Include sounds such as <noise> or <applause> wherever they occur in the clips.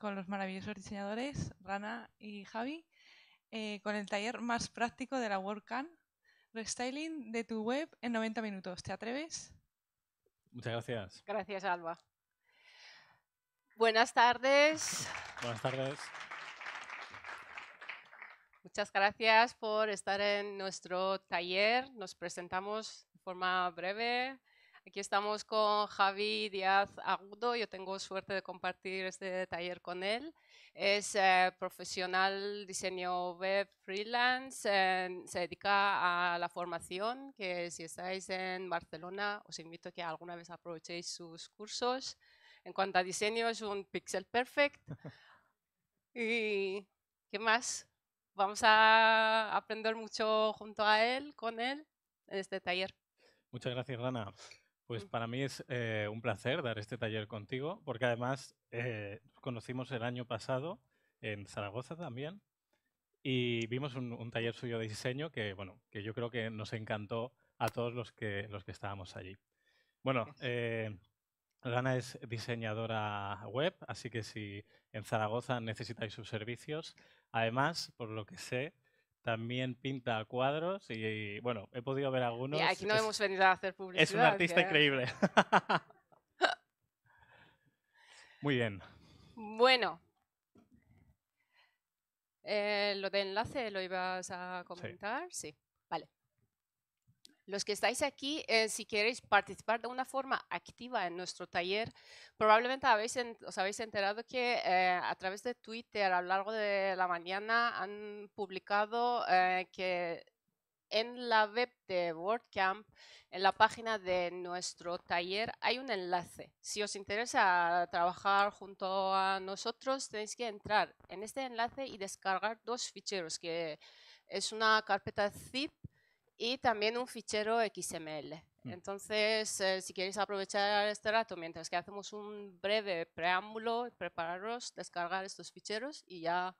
con los maravillosos diseñadores Rana y Javi, eh, con el taller más práctico de la WordCamp, restyling de tu web en 90 minutos. ¿Te atreves? Muchas gracias. Gracias, Alba. Buenas tardes. Buenas tardes. Muchas gracias por estar en nuestro taller. Nos presentamos de forma breve. Aquí estamos con Javi Díaz Agudo. Yo tengo suerte de compartir este taller con él. Es eh, profesional diseño web freelance. se dedica a la formación, que si estáis en Barcelona, os invito a que alguna vez aprovechéis sus cursos. En cuanto a diseño, es un pixel perfect. ¿Y qué más? Vamos a aprender mucho junto a él, con él, en este taller. Muchas gracias, Rana. Pues para mí es eh, un placer dar este taller contigo, porque además eh, conocimos el año pasado en Zaragoza también y vimos un, taller suyo de diseño que, bueno, que yo creo que nos encantó a todos los que, los que estábamos allí. Bueno, eh, Lana es diseñadora web, así que si en Zaragoza necesitáis sus servicios, además, por lo que sé, también pinta cuadros y, bueno, he podido ver algunos. Y aquí no hemos venido a hacer publicidad. Es un artista increíble. <laughs> Muy bien. Bueno. Eh, lo de enlace lo ibas a comentar, sí. Vale. Los que estáis aquí, eh, si queréis participar de una forma activa en nuestro taller, probablemente habéis os habéis enterado que eh, a través de Twitter a lo largo de la mañana han publicado eh, que en la web de WordCamp, en la página de nuestro taller, hay un enlace. Si os interesa trabajar junto a nosotros, tenéis que entrar en este enlace y descargar dos ficheros, que es una carpeta zip y también un fichero XML. Mm. Entonces, eh, si queréis aprovechar este rato, mientras que hacemos un breve preámbulo, prepararos, descargar estos ficheros y ya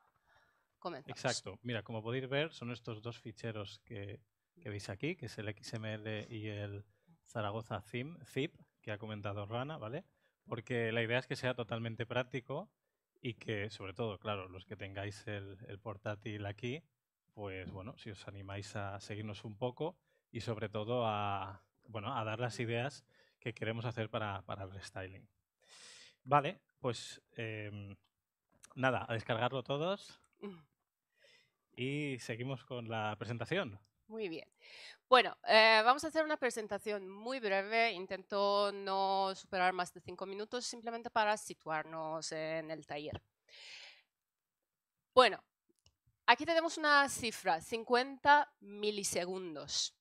comenzamos. Exacto. Mira, como podéis ver, son estos dos ficheros que, veis aquí, que es el XML y el Zaragoza zip, que ha comentado Rana, ¿vale? Porque la idea es que sea totalmente práctico y que, sobre todo, claro, los que tengáis el portátil aquí, pues bueno, si os animáis a seguirnos un poco y sobre todo a, dar las ideas que queremos hacer para, el styling. Vale, pues em, nada, a descargarlo todos y seguimos con la presentación. Muy bien. Bueno, eh, vamos a hacer una presentación muy breve. Intento no superar más de cinco minutos, simplemente para situarnos en el taller. Bueno, Aquí tenemos una cifra, 50 milisegundos.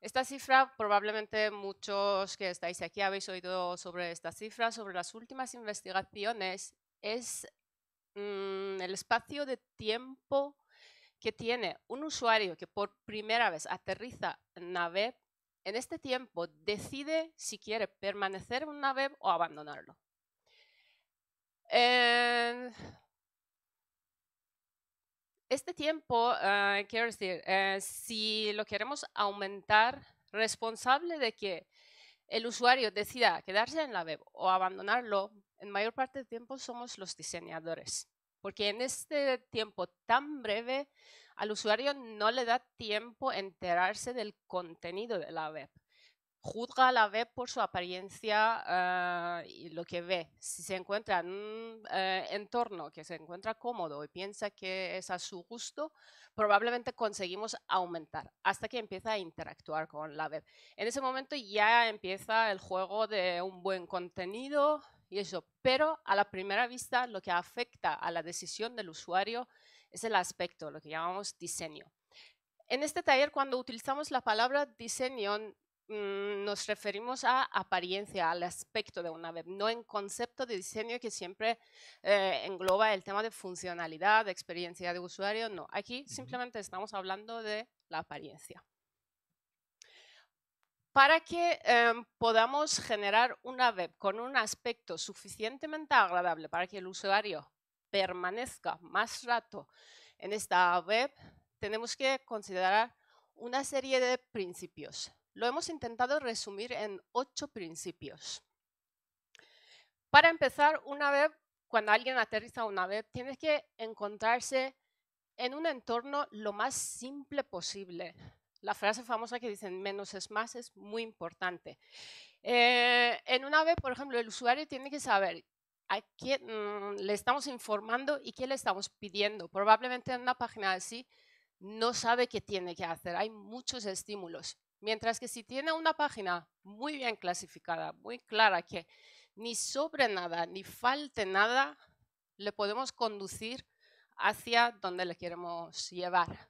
Esta cifra, probablemente muchos que estáis aquí habéis oído sobre esta cifra, sobre las últimas investigaciones, es mm, el espacio de tiempo que tiene un usuario que por primera vez aterriza en una en este tiempo decide si quiere permanecer en una web o abandonarlo. Este tiempo, ah, quiero decir, eh, si lo queremos aumentar, responsable de que el usuario decida quedarse en la web o abandonarlo, en mayor parte del tiempo somos los diseñadores. Porque en este tiempo tan breve, al usuario no le da tiempo enterarse del contenido de la web juzga a la web por su apariencia ah, y lo que ve. Si se encuentra en un eh, entorno que se encuentra cómodo y piensa que es a su gusto, probablemente conseguimos aumentar hasta que empieza a interactuar con la web. En ese momento ya empieza el juego de un buen contenido y eso, pero a la primera vista lo que afecta a la decisión del usuario es el aspecto, lo que llamamos diseño. En este taller, cuando utilizamos la palabra diseño, Mm, nos referimos a apariencia, al aspecto de una web, no en concepto de diseño que siempre eh, engloba el tema de funcionalidad, de experiencia de usuario, no. Aquí simplemente estamos hablando de la apariencia para que em, podamos generar una web con un aspecto suficientemente agradable para que el usuario permanezca más rato en esta web, tenemos que considerar una serie de principios. Lo hemos intentado resumir en ocho principios. Para empezar, una vez, cuando alguien aterriza una vez, tienes que encontrarse en un entorno lo más simple posible. La frase famosa que dicen menos es más es muy importante. Eh, en una vez, por ejemplo, el usuario tiene que saber a quién mm, le estamos informando y qué le estamos pidiendo. Probablemente en una página así no sabe qué tiene que hacer. Hay muchos estímulos. Mientras que si tiene una página muy bien clasificada, muy clara, que ni sobre nada, ni falte nada, le podemos conducir hacia donde le queremos llevar.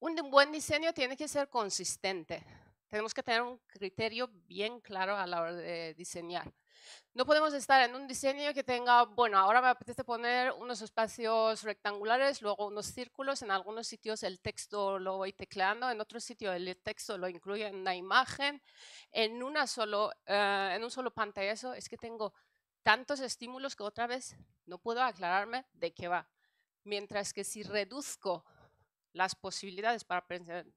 Un buen diseño tiene que ser consistente. Tenemos que tener un criterio bien claro a la hora de diseñar. No podemos estar en un diseño que tenga, bueno, ahora me apetece poner unos espacios rectangulares, luego unos círculos, en algunos sitios el texto lo voy tecleando, en otros sitios el texto lo incluye en la imagen, en, una solo, eh, en un solo pantallazo, es que tengo tantos estímulos que otra vez no puedo aclararme de qué va. Mientras que si reduzco las posibilidades para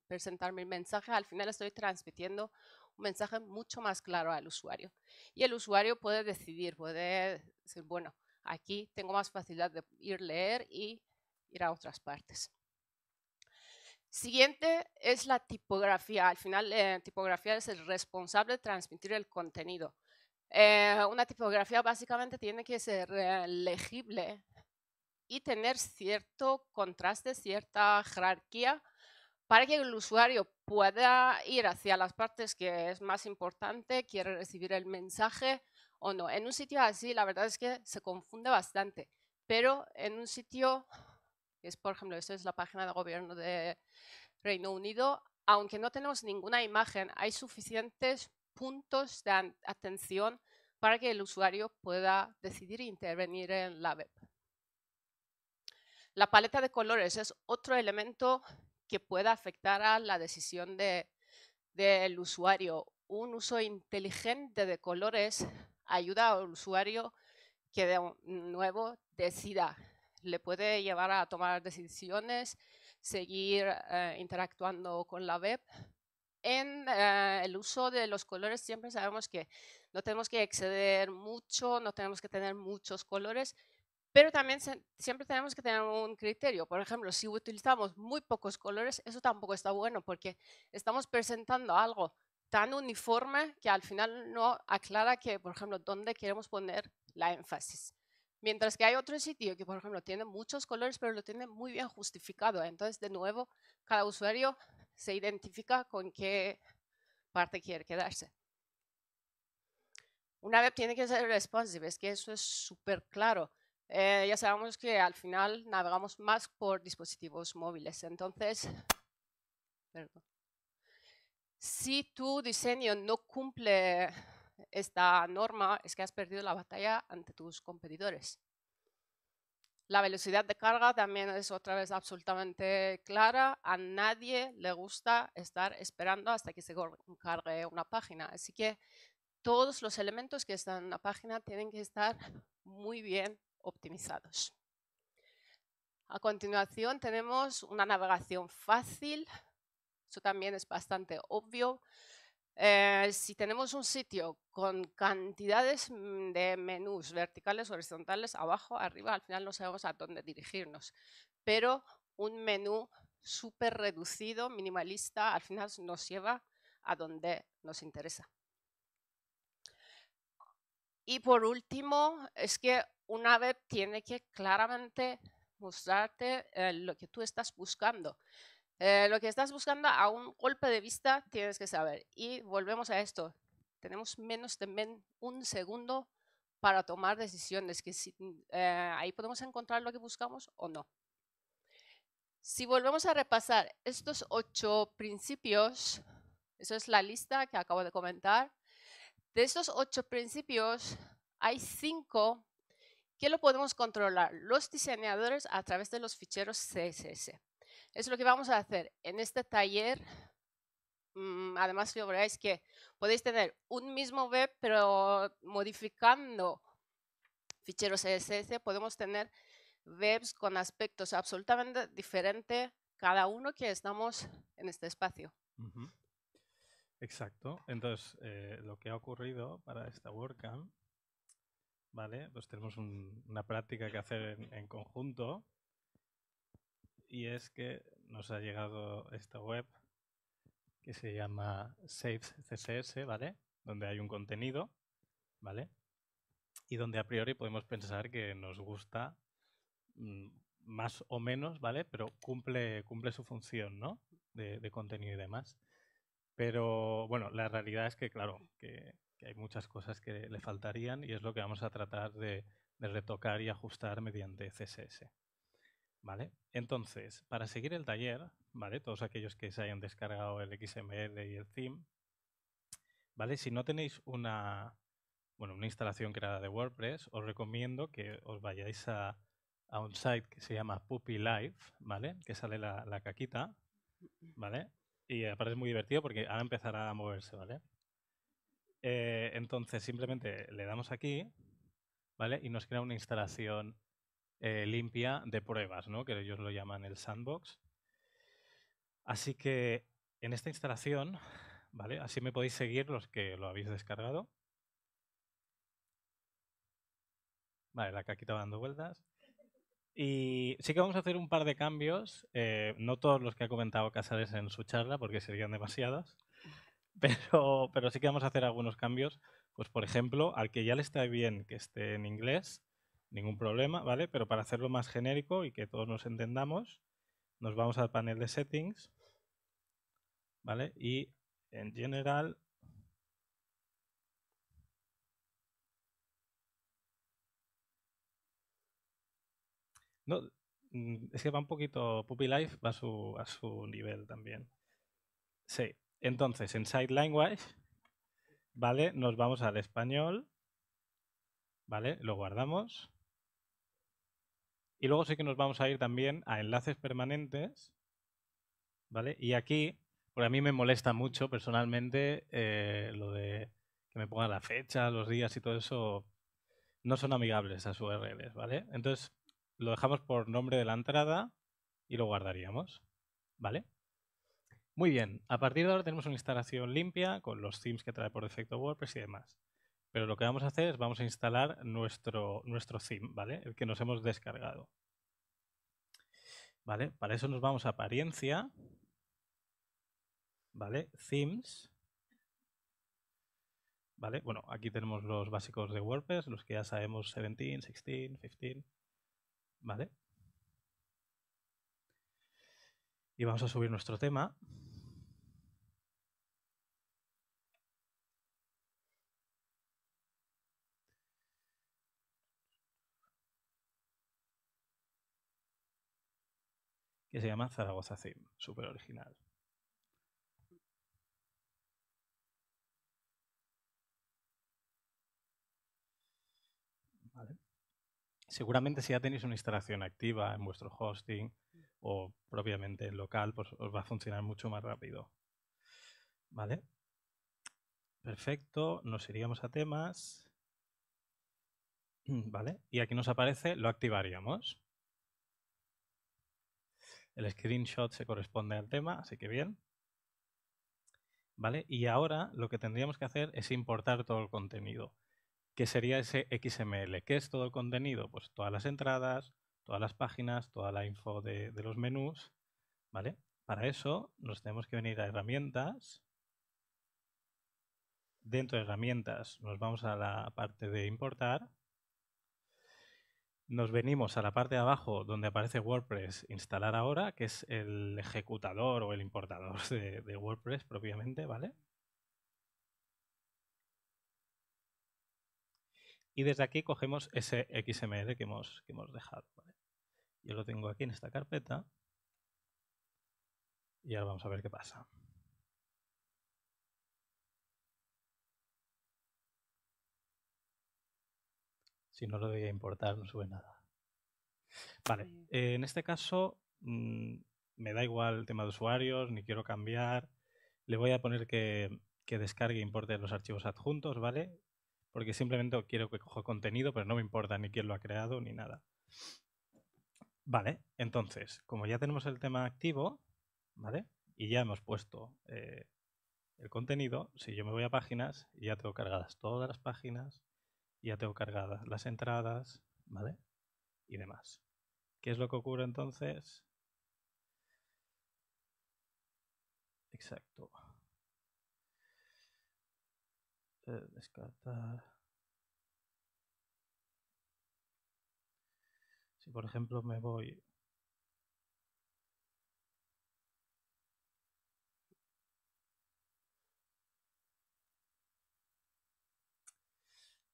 presentar mi mensaje, al final estoy transmitiendo mensaje mucho más claro al usuario. Y el usuario puede decidir, puede decir, bueno, aquí tengo más facilidad de ir leer y ir a otras partes. Siguiente es la tipografía. Al final, eh, tipografía es el responsable de transmitir el contenido. Eh, una tipografía básicamente tiene que ser eh, legible y tener cierto contraste, cierta jerarquía para que el usuario pueda ir hacia las partes que es más importante, quiere recibir el mensaje o no. En un sitio así, la verdad es que se confunde bastante, pero en un sitio, es por ejemplo, esto es la página de gobierno de Reino Unido, aunque no tenemos ninguna imagen, hay suficientes puntos de atención para que el usuario pueda decidir intervenir en la web. La paleta de colores es otro elemento que pueda afectar a la decisión del de, usuario. Un uso inteligente de colores ayuda al usuario que de nuevo decida. Le puede llevar a tomar decisiones, seguir eh, interactuando con la web. En eh, el uso de los colores siempre sabemos que no tenemos que exceder mucho, no tenemos que tener muchos colores, pero también siempre tenemos que tener un criterio. Por ejemplo, si utilizamos muy pocos colores, eso tampoco está bueno porque estamos presentando algo tan uniforme que al final no aclara que, por ejemplo, dónde queremos poner la énfasis. Mientras que hay otro sitio que, por ejemplo, tiene muchos colores, pero lo tiene muy bien justificado. Entonces, de nuevo, cada usuario se identifica con qué parte quiere quedarse. Una web tiene que ser responsive, es que eso es súper claro eh, ya sabemos que al final navegamos más por dispositivos móviles. Entonces, si tu diseño no cumple esta norma, es que has perdido la batalla ante tus competidores. La velocidad de carga también es otra vez absolutamente clara. A nadie le gusta estar esperando hasta que se cargue una página. Así que todos los elementos que están en la página tienen que estar muy bien optimizados. A continuación tenemos una navegación fácil, eso también es bastante obvio. Eh, si tenemos un sitio con cantidades mm, de menús verticales, horizontales, abajo, arriba, al final no sabemos a dónde dirigirnos, pero un menú súper reducido, minimalista, al final nos lleva a donde nos interesa. Y por último, es que una web tiene que claramente mostrarte eh, lo que tú estás buscando. Eh, lo que estás buscando a un golpe de vista tienes que saber. Y volvemos a esto. Tenemos menos de un segundo para tomar decisiones, que si, mm, eh, ahí podemos encontrar lo que buscamos o no. Si volvemos a repasar estos ocho principios, esa es la lista que acabo de comentar, de estos ocho principios hay cinco ¿Qué lo podemos controlar? Los diseñadores a través de los ficheros CSS. Es lo que vamos a hacer en este taller. Mm, además, lo veréis que podéis tener un mismo web, pero modificando ficheros CSS podemos tener webs con aspectos absolutamente diferentes cada uno que estamos en este espacio. Exacto. Entonces, eh, lo que ha ocurrido para esta WordCamp ¿vale? Pues tenemos una práctica que hacer en, conjunto y es que nos ha llegado esta web que se llama safe CSS, ¿vale? Donde hay un contenido, ¿vale? Y donde a priori podemos pensar que nos gusta mm, más o menos, ¿vale? Pero cumple, cumple su función, ¿no? De, de contenido y demás. Pero bueno, la realidad es que, claro, que hay muchas cosas que le faltarían y es lo que vamos a tratar de, retocar y ajustar mediante CSS. ¿Vale? Entonces, para seguir el taller, ¿vale? Todos aquellos que se hayan descargado el XML y el theme, ¿vale? Si no tenéis una, bueno, una instalación creada de WordPress, os recomiendo que os vayáis a, un site que se llama Puppy Life, ¿vale? Que sale la, la caquita, ¿vale? Y aparte muy divertido porque ahora empezará a moverse, ¿vale? Eh, entonces, simplemente le damos aquí, ¿vale? Y nos crea una instalación eh, limpia de pruebas, ¿no? Que ellos lo llaman el sandbox. Así que en esta instalación, ¿vale? Así me podéis seguir los que lo habéis descargado. Vale, la caquita va dando vueltas. Y sí que vamos a hacer un par de cambios, eh, no todos los que ha comentado Casares en su charla, porque serían demasiados. <laughs> pero, pero sí que vamos a hacer algunos cambios. Pues, por ejemplo, al que ya le está bien que esté en inglés, ningún problema, ¿vale? Pero para hacerlo más genérico y que todos nos entendamos, nos vamos al panel de settings, ¿vale? Y en general... No, mm, es que va un poquito, Puppy Life va a su, a su nivel también. Sí, entonces, en site Language, ¿vale? Nos vamos al español, ¿vale? Lo guardamos. Y luego sí que nos vamos a ir también a enlaces permanentes, ¿vale? Y aquí, porque a mí me molesta mucho personalmente eh, lo de que me pongan la fecha, los días y todo eso, no son amigables a sus URLs, ¿vale? Entonces, lo dejamos por nombre de la entrada y lo guardaríamos, ¿vale? Muy bien, a partir de ahora tenemos una instalación limpia con los themes que trae por defecto WordPress y demás. Pero lo que vamos a hacer es vamos a instalar nuestro, nuestro theme, ¿vale? El que nos hemos descargado. ¿Vale? Para eso nos vamos a apariencia, ¿vale? Themes. ¿Vale? Bueno, aquí tenemos los básicos de WordPress, los que ya sabemos 17, 16, 15, ¿vale? Y vamos a subir nuestro tema. que se llama Zaragoza Theme, súper original. Seguramente si ya tenéis una instalación activa en vuestro hosting, o propiamente en local, pues os va a funcionar mucho más rápido. ¿Vale? Perfecto, nos iríamos a temas. <clears throat> ¿Vale? Y aquí nos aparece, lo activaríamos. El screenshot se corresponde al tema, así que bien. ¿Vale? Y ahora lo que tendríamos que hacer es importar todo el contenido. que sería ese XML? ¿Qué es todo el contenido? Pues todas las entradas, todas las páginas, toda la info de, los menús, ¿vale? Para eso nos tenemos que venir a herramientas. Dentro de herramientas nos vamos a la parte de importar. Nos venimos a la parte de abajo donde aparece WordPress instalar ahora, que es el ejecutador o el importador de WordPress propiamente, ¿vale? y desde aquí cogemos ese XML que hemos, que hemos dejado. Yo lo tengo aquí en esta carpeta y ahora vamos a ver qué pasa. Si no lo doy a importar, no sube nada. Vale, en este caso mm, me da igual el tema de usuarios, ni quiero cambiar. Le voy a poner que, que descargue e importe los archivos adjuntos, ¿vale? porque simplemente quiero que cojo contenido, pero no me importa ni quién lo ha creado ni nada. Vale, entonces, como ya tenemos el tema activo, ¿vale? Y ya hemos puesto eh, el contenido, si yo me voy a páginas, ya tengo cargadas todas las páginas, ya tengo cargadas las entradas, ¿vale? Y demás. ¿Qué es lo que ocurre entonces? Exacto descartar. Si por ejemplo me voy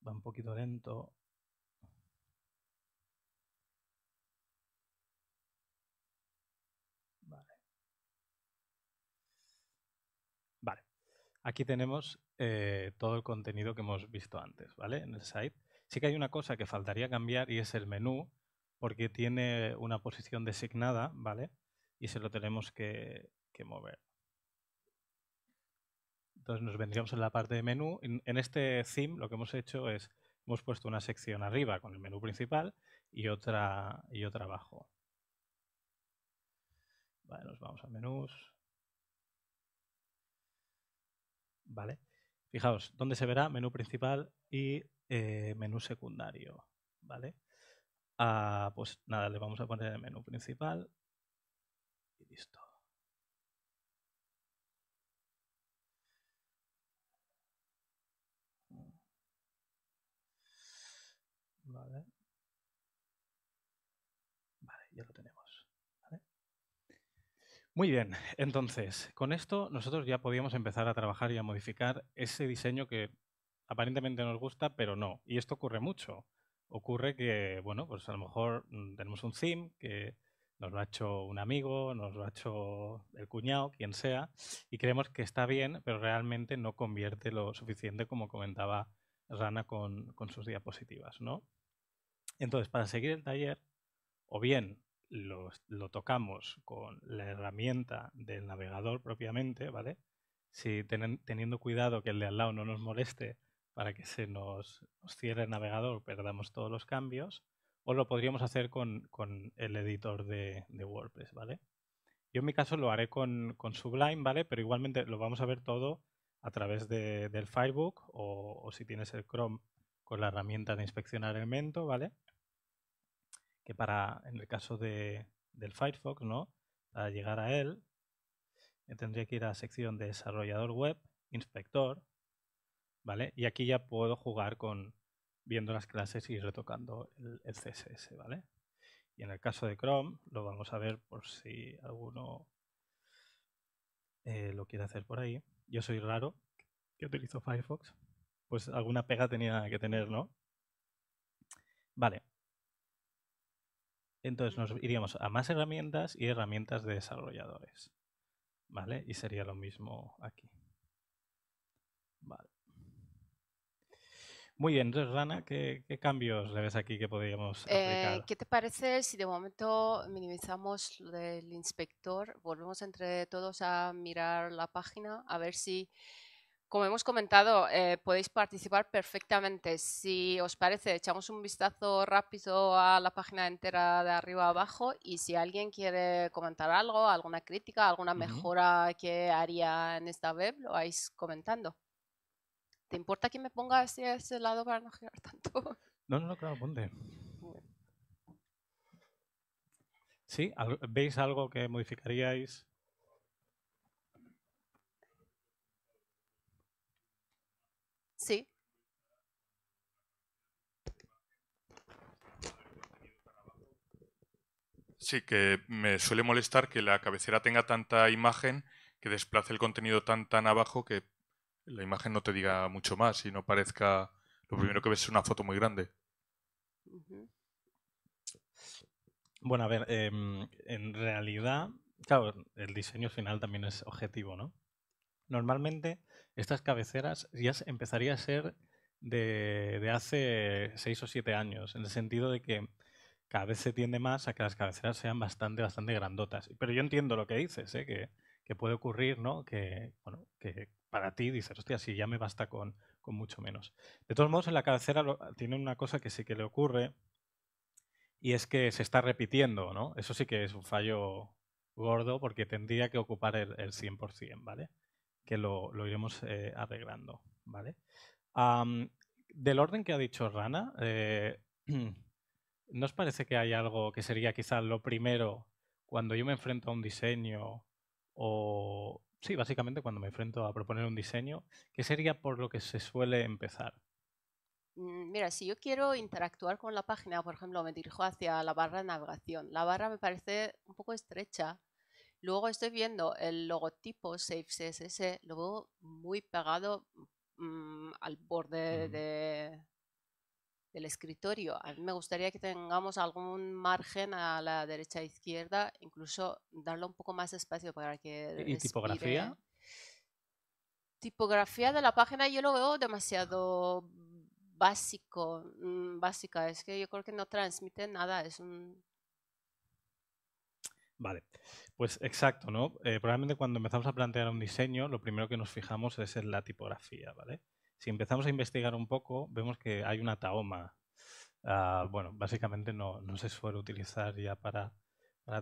va un poquito lento. Vale. Vale. Aquí tenemos eh, todo el contenido que hemos visto antes, ¿vale? En el site. Sí que hay una cosa que faltaría cambiar y es el menú, porque tiene una posición designada, ¿vale? Y se lo tenemos que, mover. Entonces nos vendríamos en la parte de menú. En, este theme lo que hemos hecho es, hemos puesto una sección arriba con el menú principal y otra, y otra abajo. nos vamos a menús. Vale. Fijaos, ¿dónde se verá? Menú principal y eh, menú secundario, ¿vale? Ah, pues nada, le vamos a poner el menú principal y listo. Muy bien, entonces, con esto nosotros ya podíamos empezar a trabajar y a modificar ese diseño que aparentemente nos gusta, pero no. Y esto ocurre mucho. Ocurre que, bueno, pues a lo mejor mm, tenemos un sim que nos lo ha hecho un amigo, nos lo ha hecho el cuñado, quien sea, y creemos que está bien, pero realmente no convierte lo suficiente como comentaba Rana con, con sus diapositivas, ¿no? Entonces, para seguir el taller, o bien lo, tocamos con la herramienta del navegador propiamente, ¿vale? Si teniendo cuidado que el de al lado no nos moleste para que se nos, cierre el navegador, perdamos todos los cambios, o lo podríamos hacer con, el editor de, WordPress, ¿vale? Yo en mi caso lo haré con, Sublime, ¿vale? Pero igualmente lo vamos a ver todo a través de, del Firebook o, o si tienes el Chrome con la herramienta de inspeccionar elemento, ¿vale? que para, en el caso de, del Firefox, ¿no? Para llegar a él, tendría que ir a la sección de desarrollador web, inspector, ¿vale? Y aquí ya puedo jugar con viendo las clases y retocando el, CSS, ¿vale? Y en el caso de Chrome, lo vamos a ver por si alguno eh, lo quiere hacer por ahí. Yo soy raro, que utilizo Firefox. Pues alguna pega tenía que tener, ¿no? Entonces nos iríamos a más herramientas y herramientas de desarrolladores. ¿Vale? Y sería lo mismo aquí. Vale. Muy bien, entonces Rana, ¿qué, cambios le ves aquí que podríamos eh, aplicar? ¿Qué te parece si de momento minimizamos el inspector, volvemos entre todos a mirar la página, a ver si como hemos comentado, eh, podéis participar perfectamente. Si os parece, echamos un vistazo rápido a la página entera de arriba a abajo y si alguien quiere comentar algo, alguna crítica, alguna mejora que haría en esta web, lo vais comentando. ¿Te importa que me ponga a ese lado para no girar tanto? No, no, no claro, ponte. Sí, ¿veis algo que modificaríais? Sí, que me suele molestar que la cabecera tenga tanta imagen que desplace el contenido tan tan abajo que la imagen no te diga mucho más y no parezca lo primero que ves es una foto muy grande. Bueno, a ver, em, en realidad, claro, el diseño final también es objetivo, ¿no? Normalmente estas cabeceras ya empezaría a ser de, de hace seis o siete años, en el sentido de que cada vez se tiende más a que las cabeceras sean bastante, bastante grandotas. Pero yo entiendo lo que dices, ¿eh? que, puede ocurrir, ¿no? Que, bueno, que para ti dices, hostia, si ya me basta con, mucho menos. De todos modos, en la cabecera tiene una cosa que sí que le ocurre y es que se está repitiendo, ¿no? Eso sí que es un fallo gordo porque tendría que ocupar el, 100%, ¿vale? Que lo, iremos eh, arreglando, ¿vale? del orden que ha dicho Rana, eh, <clears throat> ¿No os parece que hay algo que sería quizás lo primero cuando yo me enfrento a un diseño o, sí, básicamente cuando me enfrento a proponer un diseño, que sería por lo que se suele empezar? Mm, mira, si yo quiero interactuar con la página, por ejemplo, me dirijo hacia la barra de navegación. La barra me parece un poco estrecha. Luego estoy viendo el logotipo Safe CSS, lo veo muy pegado mm, al borde de, del escritorio. A mí me gustaría que tengamos algún margen a la derecha e izquierda, incluso darle un poco más de espacio para que... ¿Y tipografía? Tipografía de la página yo lo veo demasiado básico, mm, básica. Es que yo creo que no transmite nada, es un... Vale, pues exacto, ¿no? Eh, probablemente cuando empezamos a plantear un diseño, lo primero que nos fijamos es en la tipografía, ¿vale? si empezamos a investigar un poco, vemos que hay una taoma. Ah, bueno, básicamente no, se suele utilizar ya para,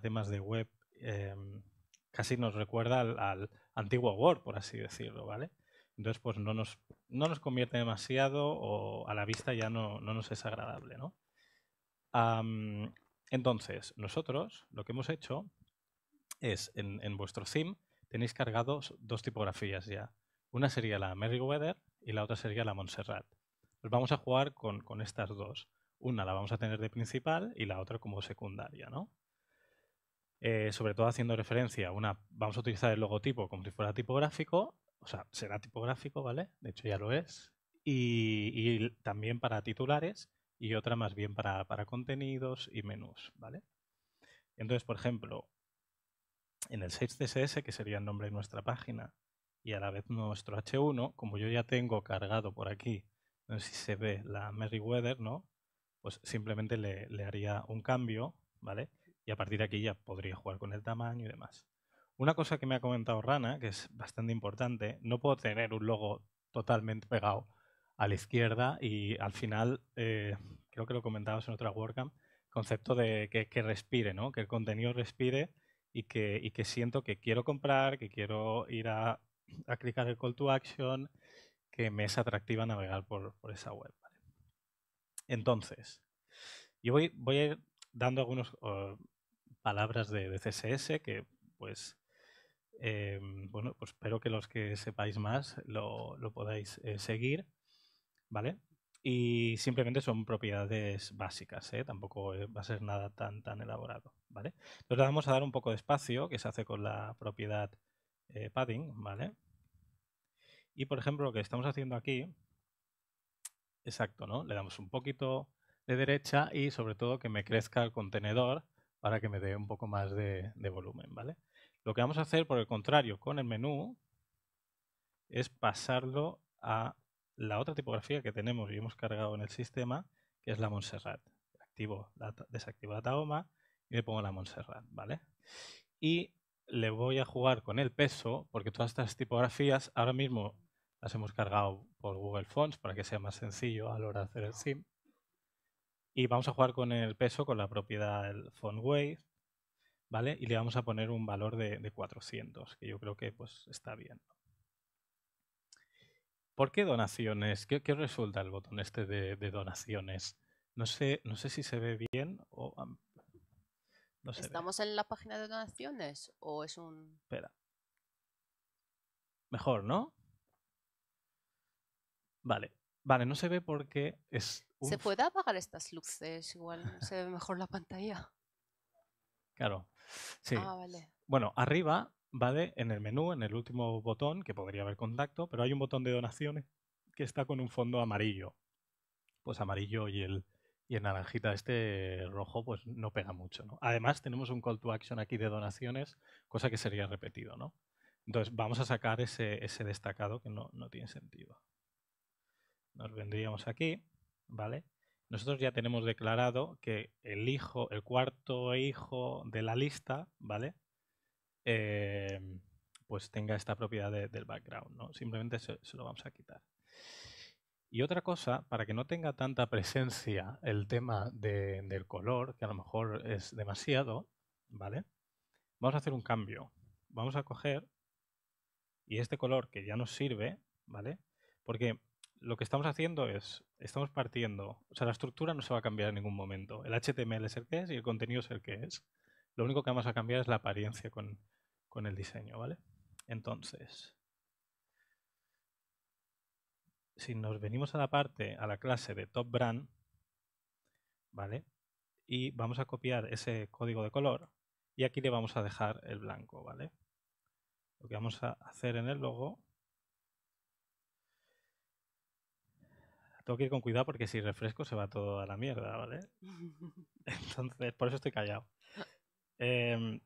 temas de web. Em, casi nos recuerda al, antiguo Word, por así decirlo, ¿vale? Entonces, pues no nos, no nos convierte demasiado o a la vista ya no, no nos es agradable, ¿no? entonces, nosotros lo que hemos hecho es, en, vuestro theme, tenéis cargados dos tipografías ya. Una sería la Weather y la otra sería la Montserrat. Pues vamos a jugar con, estas dos. Una la vamos a tener de principal y la otra como secundaria, ¿no? Eh, sobre todo haciendo referencia, una vamos a utilizar el logotipo como si fuera tipográfico, o sea, será tipográfico, ¿vale? De hecho ya lo es. Y, también para titulares y otra más bien para, contenidos y menús, ¿vale? Entonces, por ejemplo, en el 6CSS, que sería el nombre de nuestra página, y a la vez nuestro H1, como yo ya tengo cargado por aquí, no sé si se ve la Merryweather, ¿no? Pues simplemente le, haría un cambio, ¿vale? Y a partir de aquí ya podría jugar con el tamaño y demás. Una cosa que me ha comentado Rana, que es bastante importante, no puedo tener un logo totalmente pegado a la izquierda y al final, eh, creo que lo comentabas en otra WordCamp, concepto de que, respire, ¿no? Que el contenido respire y que siento que quiero comprar, que quiero ir a a clicar el call to action que me es atractiva navegar por, esa web. Entonces, yo voy, voy, a ir dando algunas palabras de, CSS que, pues, em, bueno, pues espero que los que sepáis más lo, lo podáis eh, seguir, ¿vale? Y simplemente son propiedades básicas, ¿eh? tampoco eh, va a ser nada tan, tan elaborado, ¿vale? Entonces vamos a dar un poco de espacio, que se hace con la propiedad eh, padding, ¿vale? Y por ejemplo, lo que estamos haciendo aquí, exacto, ¿no? Le damos un poquito de derecha y sobre todo que me crezca el contenedor para que me dé un poco más de, volumen, ¿vale? Lo que vamos a hacer, por el contrario, con el menú, es pasarlo a la otra tipografía que tenemos y hemos cargado en el sistema, que es la Montserrat. Activo desactivo la taoma y le pongo la Montserrat, ¿vale? Y le voy a jugar con el peso, porque todas estas tipografías ahora mismo las hemos cargado por Google Fonts para que sea más sencillo a la hora de hacer el sim. Y vamos a jugar con el peso, con la propiedad del font weight, ¿vale? Y le vamos a poner un valor de, 400, que yo creo que pues, está bien. ¿Por qué donaciones? ¿Qué, resulta el botón este de, donaciones? No sé, no sé si se ve bien o ¿Estamos en la página de donaciones o es un...? Espera. Mejor, ¿no? Vale. Vale, no se ve porque es... ¿Se puede apagar estas luces? Igual se ve mejor la pantalla. Claro. Sí. Ah, vale. Bueno, arriba, ¿vale? En el menú, en el último botón, que podría haber contacto, pero hay un botón de donaciones que está con un fondo amarillo. Pues amarillo y el, y en naranjita este rojo pues no pega mucho, Además tenemos un call to action aquí de donaciones, cosa que sería repetido, ¿no? Entonces vamos a sacar ese, destacado que no, tiene sentido. Nos vendríamos aquí, ¿vale? Nosotros ya tenemos declarado que el hijo, el cuarto hijo de la lista, ¿vale? Eh, pues tenga esta propiedad del background, ¿no? Simplemente se lo vamos a quitar. Y otra cosa, para que no tenga tanta presencia el tema del color, que a lo mejor es demasiado, ¿vale? Vamos a hacer un cambio. Vamos a coger y este color que ya nos sirve, ¿vale? Porque lo que estamos haciendo es, estamos partiendo, o sea, la estructura no se va a cambiar en ningún momento. El HTML es el que es y el contenido es el que es. Lo único que vamos a cambiar es la apariencia con, con el diseño, ¿vale? Entonces, si nos venimos a la parte, a la clase de top brand, ¿vale? Y vamos a copiar ese código de color y aquí le vamos a dejar el blanco, ¿vale? Lo que vamos a hacer en el logo tengo que ir con cuidado porque si refresco se va todo a la mierda, ¿vale? <laughs> Entonces, por eso estoy callado. Em,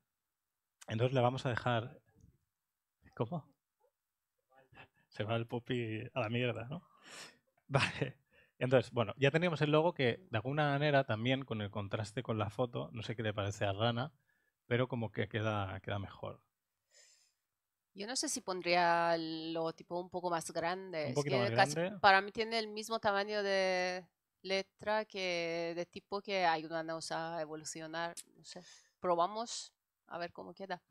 entonces le vamos a dejar... ¿Cómo? va el popi a la mierda, ¿no? <laughs> Vale. Entonces, bueno, ya teníamos el logo que de alguna manera también con el contraste con la foto, no sé qué le parece a Rana, pero como que queda, queda mejor. Yo no sé si pondría el logotipo un poco más grande. Un más grande. Para mí tiene el mismo tamaño de letra que de tipo que ayudan a, a evolucionar. No sé. Probamos a ver cómo queda.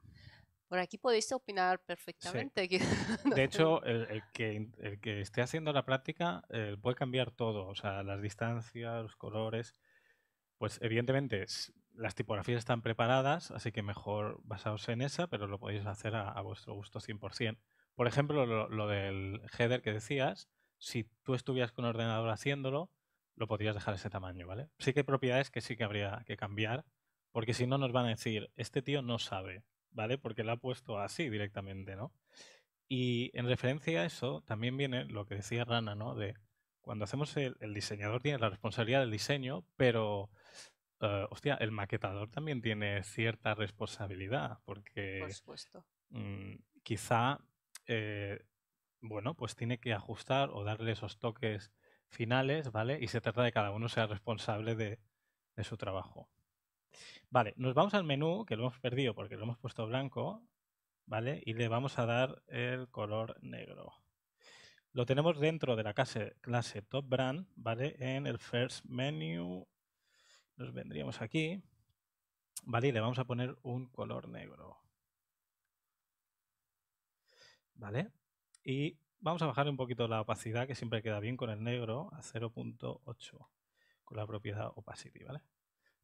Por aquí podéis opinar perfectamente. <laughs> De hecho, el, que, esté haciendo la práctica eh, puede cambiar todo, o sea, las distancias, los colores. Pues evidentemente las tipografías están preparadas, así que mejor basaos en esa, pero lo podéis hacer a, vuestro gusto 100%. Por ejemplo, lo, del header que decías, si tú estuvieras con un ordenador haciéndolo, lo podrías dejar ese tamaño, ¿vale? Sí que hay propiedades que sí que habría que cambiar, porque si no nos van a decir, este tío no sabe. ¿vale? Porque la ha puesto así directamente, ¿no? Y en referencia a eso también viene lo que decía Rana, ¿no? De cuando hacemos el, diseñador tiene la responsabilidad del diseño, pero eh, el maquetador también tiene cierta responsabilidad, porque. Por supuesto. Mm, quizá, eh, bueno, pues tiene que ajustar o darle esos toques finales, ¿vale? Y se trata de que cada uno sea responsable de su trabajo. Vale, nos vamos al menú, que lo hemos perdido porque lo hemos puesto blanco, ¿vale? Y le vamos a dar el color negro. Lo tenemos dentro de la clase, Top Brand, ¿vale? En el First Menu nos vendríamos aquí, ¿vale? Y le vamos a poner un color negro. ¿Vale? Y vamos a bajar un poquito la opacidad, que siempre queda bien con el negro, a 0.8, con la propiedad opacity, ¿vale?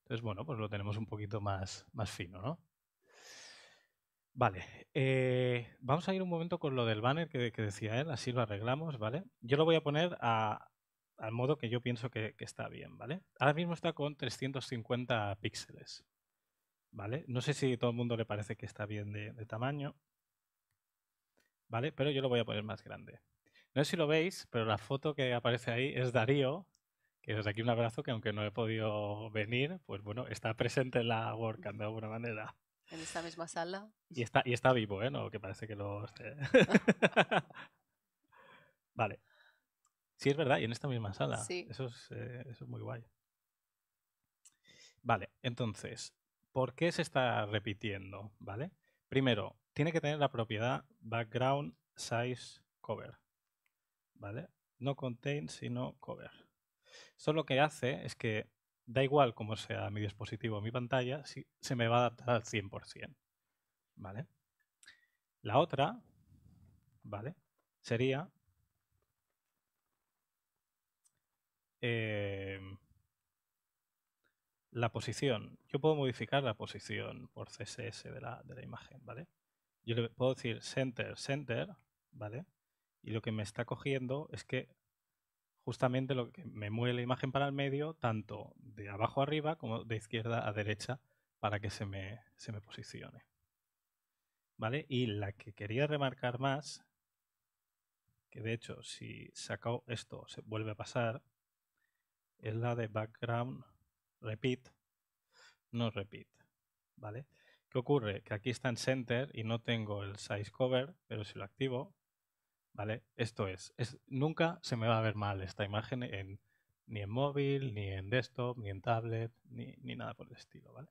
Entonces, bueno, pues lo tenemos un poquito más, más fino, ¿no? Vale, eh, vamos a ir un momento con lo del banner que, decía él, así lo arreglamos, ¿vale? Yo lo voy a poner al modo que yo pienso que, está bien, ¿vale? Ahora mismo está con 350 píxeles, ¿vale? No sé si a todo el mundo le parece que está bien de, de tamaño, ¿vale? Pero yo lo voy a poner más grande. No sé si lo veis, pero la foto que aparece ahí es Darío y desde aquí un abrazo que aunque no he podido venir, pues bueno, está presente en la WordCamp de alguna manera. En esta misma sala. Y está, y está vivo, ¿eh? No, que parece que lo... <laughs> vale. Sí, es verdad, y en esta misma sala. Sí. Eso es, eh, eso es muy guay. Vale, entonces, ¿por qué se está repitiendo? ¿Vale? Primero, tiene que tener la propiedad background size cover. ¿Vale? No contain, sino cover. Eso lo que hace es que da igual cómo sea mi dispositivo o mi pantalla, si se me va a adaptar al 100%. ¿Vale? La otra, ¿vale? Sería em, la posición. Yo puedo modificar la posición por CSS de la, de la imagen, ¿vale? Yo le puedo decir center, center, ¿vale? Y lo que me está cogiendo es que justamente lo que me mueve la imagen para el medio, tanto de abajo arriba como de izquierda a derecha, para que se me, se me posicione. ¿Vale? Y la que quería remarcar más, que de hecho si saco esto se vuelve a pasar, es la de background repeat, no repeat. ¿Vale? ¿Qué ocurre? Que aquí está en center y no tengo el size cover, pero si lo activo, ¿vale? Esto es, nunca se me va a ver mal esta imagen ni en móvil, ni en desktop, ni en tablet, ni, nada por el estilo, ¿vale?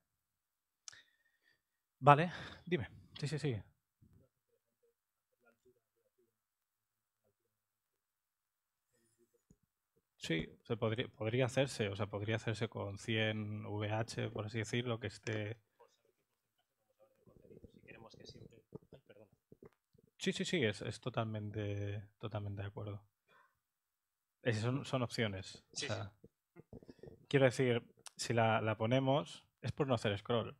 Vale, dime. Sí, sí, sí. Sí, se podría, podría hacerse, o sea, podría hacerse con 100 VH, por así decirlo, que esté Sí, sí, sí, es, es totalmente, totalmente de acuerdo. Es, son, son, opciones. Sí, sí. Quiero decir, si la, la, ponemos, es por no hacer scroll.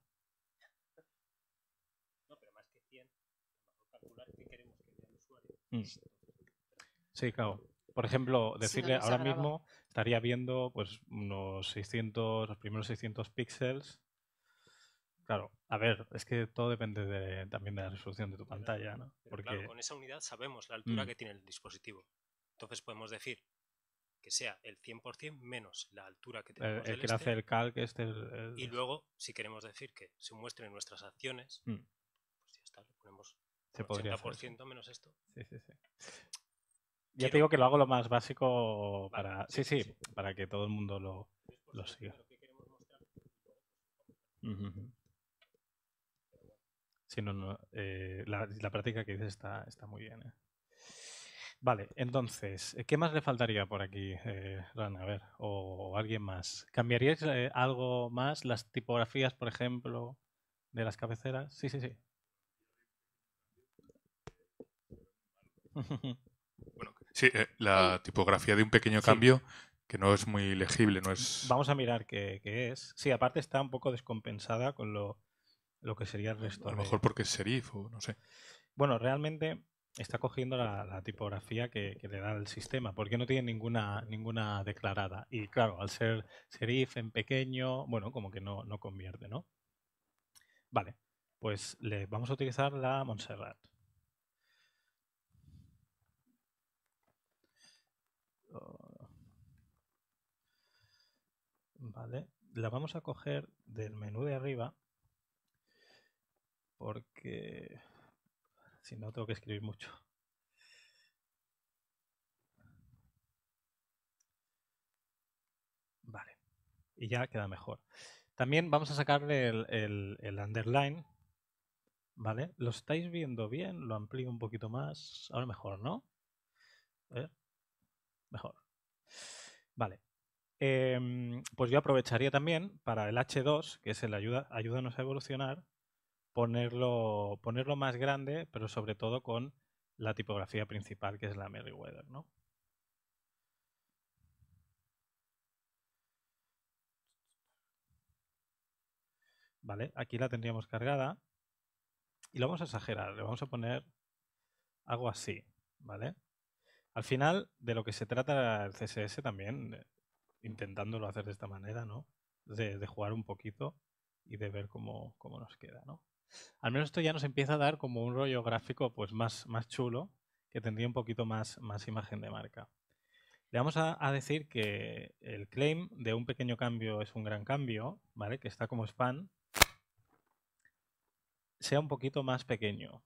No, pero más que 100, calcular qué queremos que vea el usuario. Mm. Sí, claro. Por ejemplo, decirle ahora mismo estaría viendo pues unos 600, los primeros 600 píxeles Claro, a ver, es que todo depende también de la resolución de tu pantalla, ¿no? Porque... con esa unidad sabemos la altura mm. que tiene el dispositivo. Entonces podemos decir que sea el 100% menos la altura que tenemos. El, el que hace este el calc este. Y luego, si queremos decir que se muestren nuestras acciones, mm. pues ya está, le ponemos se 80% menos esto. Sí, sí, sí. Ya te digo que lo hago lo más básico para. Sí sí, para que todo el mundo lo, lo siga sino eh, la, práctica que dices está, está muy bien. Eh. Vale, entonces, eh, ¿qué más le faltaría por aquí, Rana? A ver, o, alguien más. ¿Cambiaríais algo más? ¿Las tipografías, por ejemplo, de las cabeceras? Sí, sí, sí. Bueno, sí, la tipografía de un pequeño cambio que no es muy legible, no es... Vamos a mirar qué, qué es. Sí, aparte está un poco descompensada con lo lo que sería el resto. A lo mejor porque es serif o no sé. Bueno, realmente está cogiendo la, tipografía que, le da el sistema, porque no tiene ninguna, ninguna declarada. Y claro, al ser serif en pequeño, bueno, como que no, no convierte, ¿no? Vale, pues le vamos a utilizar la Montserrat. Vale, la vamos a coger del menú de arriba porque si no tengo que escribir mucho. Vale, y ya queda mejor. También vamos a sacarle el, underline, ¿vale? ¿Lo estáis viendo bien? Lo amplío un poquito más. Ahora mejor, ¿no? A Mejor. Vale. Em, pues yo aprovecharía también para el H2, que es el ayuda, ayúdanos a evolucionar, ponerlo, ponerlo más grande, pero sobre todo con la tipografía principal, que es la Merryweather, ¿no? Vale, aquí la tendríamos cargada y lo vamos a exagerar, le vamos a poner algo así, ¿vale? Al final, de lo que se trata el CSS también, eh, intentándolo hacer de esta manera, ¿no? De, jugar un poquito y de ver cómo, cómo nos queda, ¿no? Al menos esto ya nos empieza a dar como un rollo gráfico pues más, chulo, que tendría un poquito más, más imagen de marca. Le vamos a, decir que el claim de un pequeño cambio es un gran cambio, ¿vale? Que está como span, sea un poquito más pequeño.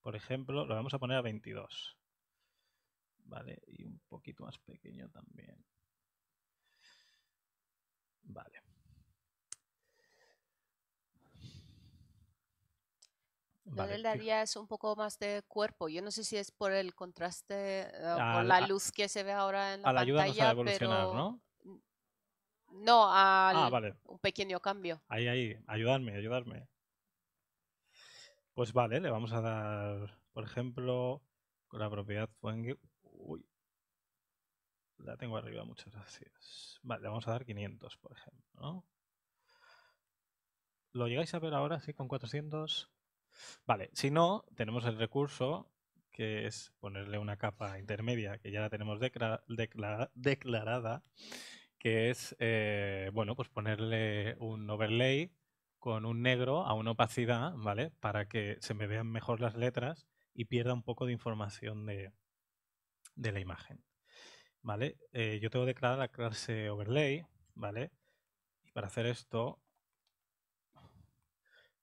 Por ejemplo, lo vamos a poner a 22. ¿Vale? Y un poquito más pequeño también. Vale. Vale. le daría es un poco más de cuerpo. Yo no sé si es por el contraste eh, o por la luz que se ve ahora en la, a la pantalla, ayuda no evolucionar, ¿no? No, ah, al... un pequeño cambio. Ahí, ahí, ayudarme, ayudarme. Pues vale, le vamos a dar, por ejemplo, con la propiedad Uy, la tengo arriba, muchas gracias. Vale, le vamos a dar 500, por ejemplo, ¿Lo llegáis a ver ahora, sí, con 400? Vale, si no, tenemos el recurso que es ponerle una capa intermedia que ya la tenemos declarada, que es, eh, bueno, pues ponerle un overlay con un negro a una opacidad, ¿vale? Para que se me vean mejor las letras y pierda un poco de información de, la imagen, ¿vale? Eh, yo tengo declarada la clase overlay, ¿vale? Y para hacer esto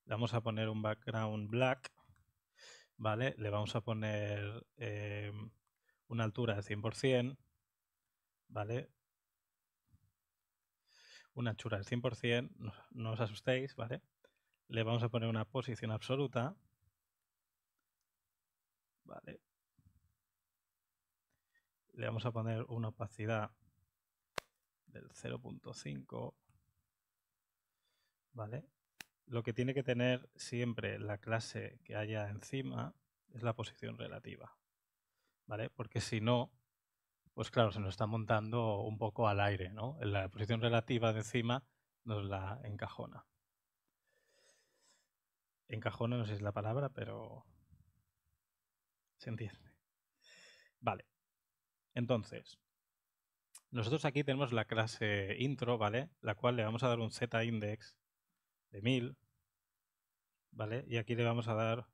le vamos a poner un background black, ¿vale? Le vamos a poner eh, una altura de 100%, ¿vale? Una anchura del 100%, no os asustéis, ¿vale? Le vamos a poner una posición absoluta, ¿vale? Le vamos a poner una opacidad del 0.5, ¿vale? lo que tiene que tener siempre la clase que haya encima es la posición relativa. ¿Vale? Porque si no, pues claro, se nos está montando un poco al aire, ¿no? La posición relativa de encima nos la encajona. Encajona no sé si es la palabra, pero se entiende. Vale. Entonces, nosotros aquí tenemos la clase intro, ¿vale? La cual le vamos a dar un z-index de 1000, ¿vale? Y aquí le vamos a dar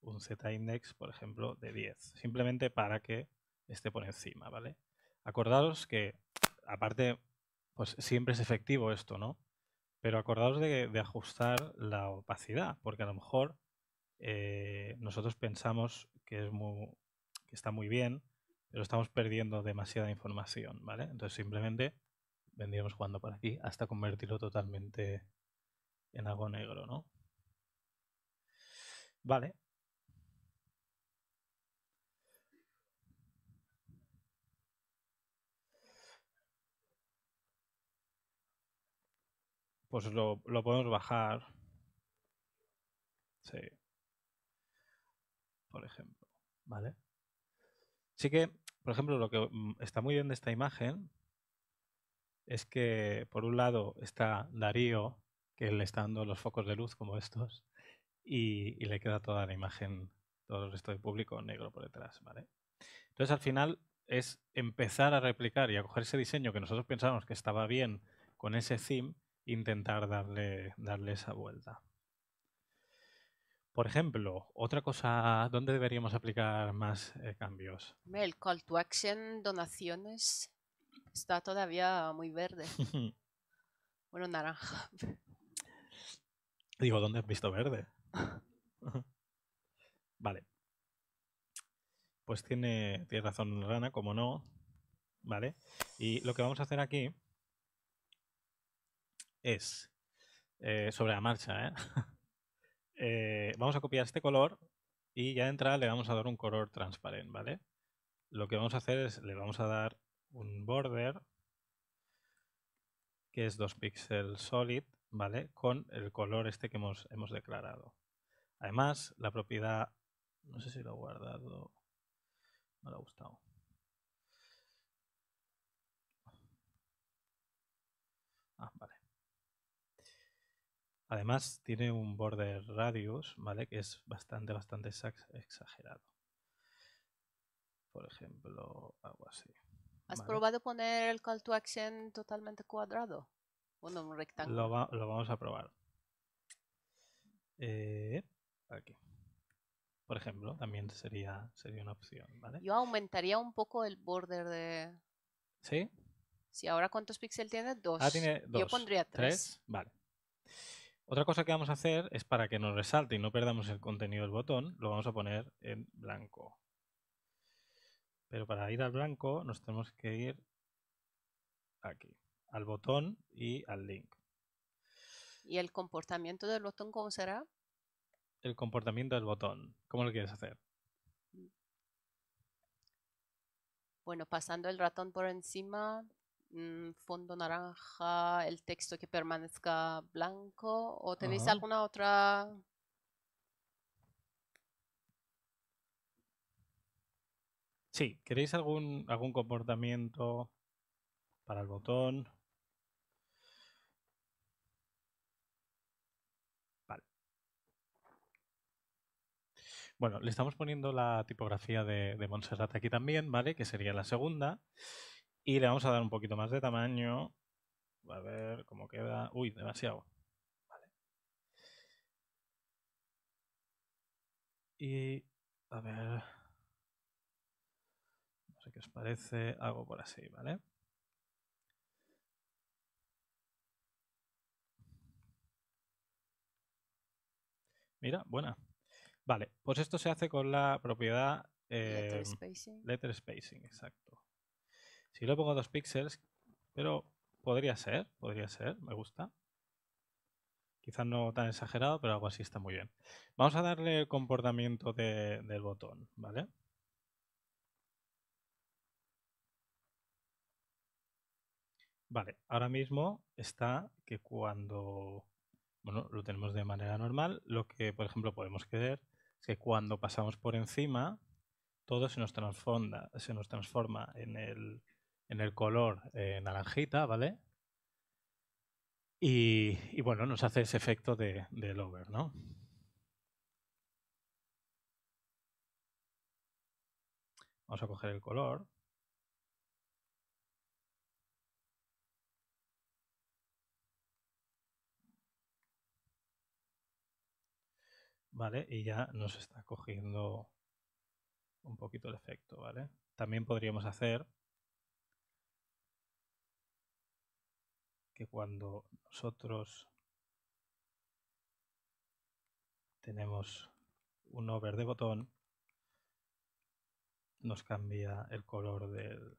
un z-index, por ejemplo, de 10, simplemente para que esté por encima, ¿vale? Acordaros que, aparte, pues siempre es efectivo esto, ¿no? Pero acordaos de, ajustar la opacidad, porque a lo mejor eh, nosotros pensamos que, es muy, que está muy bien, pero estamos perdiendo demasiada información, ¿vale? Entonces simplemente vendríamos jugando por aquí hasta convertirlo totalmente en algo negro, ¿no? Vale. Pues lo, podemos bajar. Sí. Por ejemplo. ¿Vale? Sí que, por ejemplo, lo que mm, está muy bien de esta imagen es que, por un lado, está Darío él le está dando los focos de luz como estos y, le queda toda la imagen, todo el resto del público negro por detrás, ¿vale? Entonces al final es empezar a replicar y a coger ese diseño que nosotros pensábamos que estaba bien con ese theme, intentar darle, darle esa vuelta. Por ejemplo, otra cosa, ¿dónde deberíamos aplicar más eh, cambios? El call to action, donaciones, está todavía muy verde. <laughs> bueno, naranja. <laughs> Digo, ¿dónde has visto verde? <laughs> vale. Pues tiene, razón Rana, como no. ¿Vale? Y lo que vamos a hacer aquí es, eh, sobre la marcha, ¿eh? <laughs> Eh, vamos a copiar este color y ya de entrada le vamos a dar un color transparente, ¿vale? Lo que vamos a hacer es, le vamos a dar un border, que es 2 píxeles solid, ¿vale? Con el color este que hemos, hemos declarado. Además, la propiedad, no sé si lo he guardado, no le ha gustado. Ah, vale. Además tiene un border radius, ¿vale? Que es bastante, bastante exagerado. Por ejemplo, algo así. ¿Has probado poner el call to action totalmente cuadrado? un rectángulo. Lo, vamos a probar. Eh, aquí. Por ejemplo, también sería, sería una opción, Yo aumentaría un poco el border de... ¿Sí? Sí, ahora cuántos píxeles tiene, dos. Ah, tiene dos. Yo pondría tres. tres. Vale. Otra cosa que vamos a hacer es para que nos resalte y no perdamos el contenido del botón, lo vamos a poner en blanco. Pero para ir al blanco nos tenemos que ir aquí al botón y al link. ¿Y el comportamiento del botón cómo será? El comportamiento del botón, ¿cómo lo quieres hacer? Bueno, pasando el ratón por encima, mm, fondo naranja, el texto que permanezca blanco, o tenéis alguna otra... Sí, ¿queréis algún, algún comportamiento para el botón? Bueno, le estamos poniendo la tipografía de, de Montserrat aquí también, ¿vale? Que sería la segunda. Y le vamos a dar un poquito más de tamaño. A ver cómo queda. Uy, demasiado. Vale. Y a ver. No sé qué os parece. Hago por así, ¿vale? Mira, buena. Vale, pues esto se hace con la propiedad letter, eh, spacing. exacto. Si lo pongo dos píxeles, pero podría ser, podría ser, me gusta. Quizás no tan exagerado, pero algo así está muy bien. Vamos a darle el comportamiento del botón, ¿vale? Vale, ahora mismo está que cuando bueno, lo tenemos de manera normal, lo que, por ejemplo, podemos querer que cuando pasamos por encima, todo se nos transforma, se nos transforma en, el, en el color eh, naranjita, ¿vale? Y, bueno, nos hace ese efecto de, lover, over, ¿no? Vamos a coger el color. ¿vale? Y ya nos está cogiendo un poquito el efecto, ¿vale? También podríamos hacer que cuando nosotros tenemos un over de botón, nos cambia el color del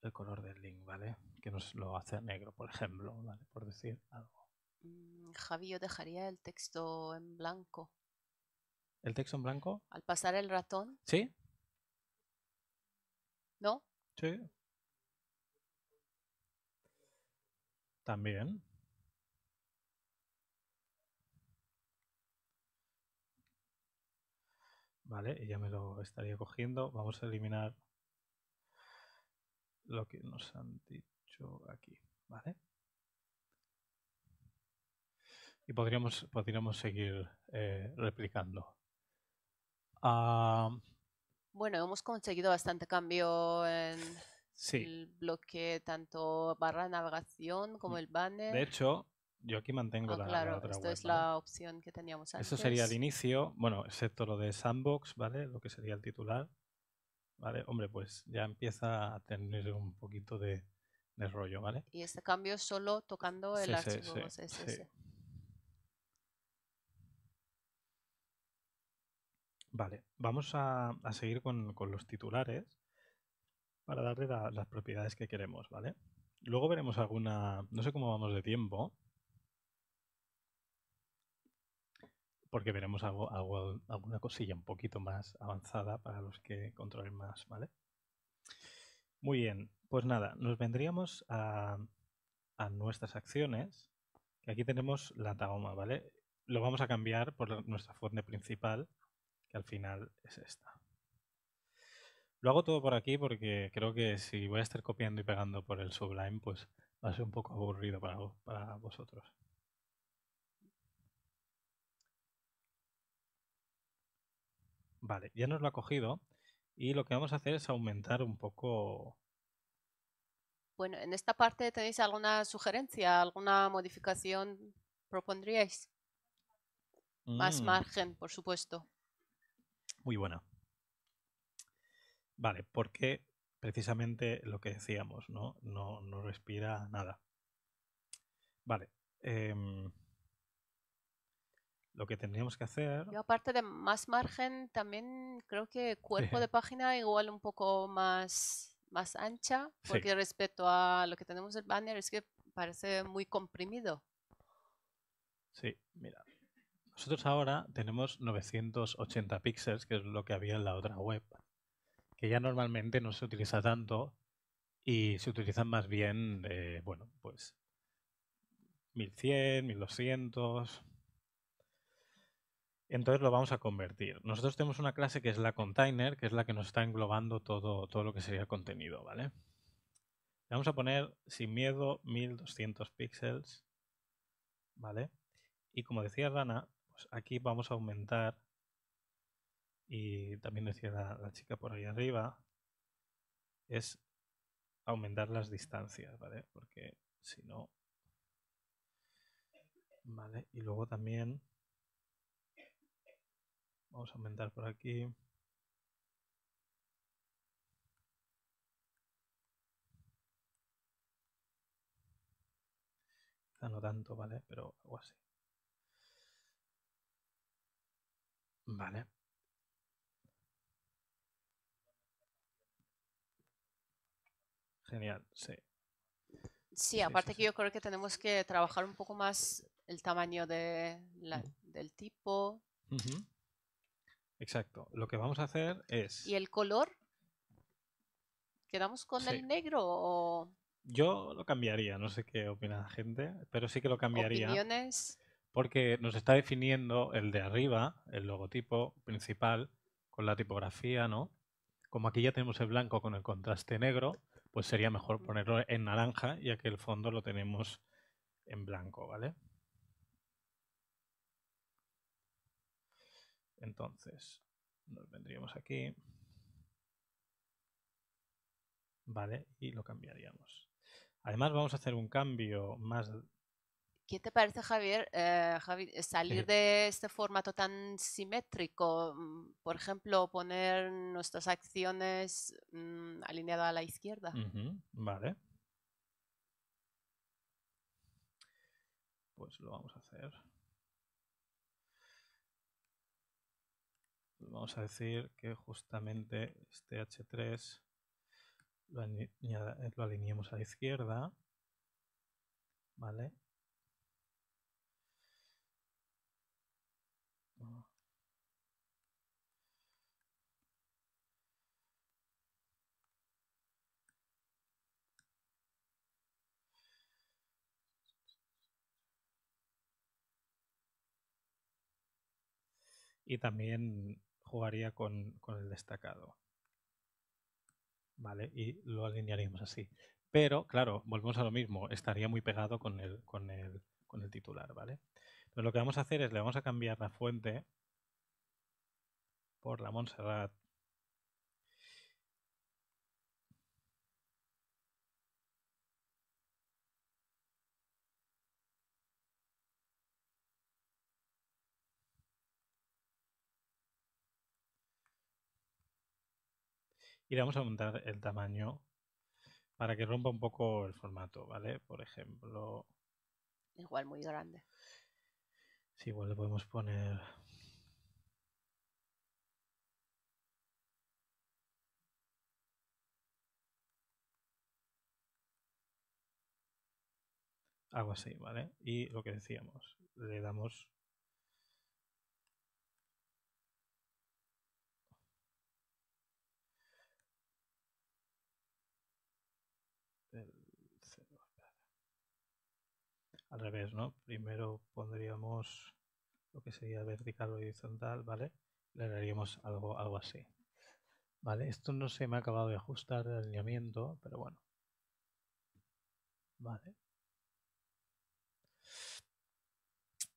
el color del link, ¿vale? Que nos lo hace negro, por ejemplo, ¿vale? Por decir algo. Mm, Javi, yo dejaría el texto en blanco. ¿El texto en blanco? Al pasar el ratón. ¿Sí? ¿No? Sí. También. Vale, ella ya me lo estaría cogiendo. Vamos a eliminar lo que nos han dicho aquí. Vale y podríamos, podríamos seguir eh, replicando. Ah, bueno, hemos conseguido bastante cambio en el bloque, tanto barra navegación como mm, el banner. De hecho, yo aquí mantengo ah, la, claro, esto es la opción que teníamos antes. Eso sería de inicio, bueno, excepto lo de sandbox, ¿vale? Lo que sería el titular. ¿Vale? Hombre, pues ya empieza a tener un poquito de, de rollo, ¿vale? Y este cambio es solo tocando el sí, archivo sí, Vale, vamos a, seguir con, los titulares para darle las propiedades que queremos, ¿vale? Luego veremos alguna... No sé cómo vamos de tiempo. Porque veremos algo, alguna cosilla un poquito más avanzada para los que controlen más, ¿vale? Muy bien, pues nada, nos vendríamos a, nuestras acciones. aquí tenemos la Taoma, ¿vale? Lo vamos a cambiar por nuestra fuente principal que al final es esta. Lo hago todo por aquí porque creo que si voy a estar copiando y pegando por el Sublime, pues va a ser un poco aburrido para, vosotros. Vale, ya nos lo ha cogido y lo que vamos a hacer es aumentar un poco... Bueno, en esta parte tenéis alguna sugerencia, alguna modificación propondríais. Más mm. margen, por supuesto muy buena. Vale, porque precisamente lo que decíamos, ¿no? No, no respira nada. Vale. Em, lo que tendríamos que hacer. Yo aparte de más margen, también creo que cuerpo de página igual un poco más, más ancha, porque respecto a lo que tenemos el banner es que parece muy comprimido. Sí, mira, nosotros ahora tenemos 980 píxeles, que es lo que había en la otra web, que ya normalmente no se utiliza tanto y se utilizan más bien, bueno, pues 1100, 1200. Entonces lo vamos a convertir. Nosotros tenemos una clase que es la container, que es la que nos está englobando todo, todo lo que sería contenido, ¿vale? Le vamos a poner sin miedo 1200 píxeles, ¿vale? Y como decía Rana, pues, aquí vamos a aumentar y también decía la, chica por ahí arriba, es aumentar las distancias, ¿vale? Porque si no... Vale, y luego también vamos a aumentar por aquí. no tanto, ¿vale? Pero algo así. Vale. Genial, sí. Sí, aparte que yo creo que tenemos que trabajar un poco más el tamaño de del tipo. Exacto. Lo que vamos a hacer es... ¿Y el color? ¿Quedamos con el negro o...? Yo lo cambiaría, no sé qué opina la gente, pero sí que lo cambiaría. ¿Opiniones? porque nos está definiendo el de arriba, el logotipo principal, con la tipografía, ¿no? Como aquí ya tenemos el blanco con el contraste negro, pues sería mejor ponerlo en naranja, ya que el fondo lo tenemos en blanco, ¿vale? Entonces, nos vendríamos aquí. ¿Vale? Y lo cambiaríamos. Además, vamos a hacer un cambio más ¿Qué te parece, Javier, eh, eh, salir de este formato tan simétrico? Mm, por ejemplo, poner nuestras acciones mm, alineadas a la izquierda. vale. Pues lo vamos a hacer. Vamos a decir que justamente este H3 lo, alineamos eh, alineemos a la izquierda. ¿Vale? y también jugaría con, el destacado. ¿Vale? Y lo alinearíamos así. Pero, claro, volvemos a lo mismo, estaría muy pegado con el, con el, titular, ¿vale? lo que vamos a hacer es, le vamos a cambiar la fuente por la Montserrat y le vamos a montar el tamaño para que rompa un poco el formato, ¿vale? Por ejemplo... Igual muy grande. Sí, igual le podemos poner... Algo así, ¿vale? Y lo que decíamos, le damos al revés, ¿no? Primero pondríamos lo que sería vertical o horizontal, ¿vale? Le daríamos algo, algo así. Vale, esto no se me ha acabado de ajustar el alineamiento, pero bueno. Vale.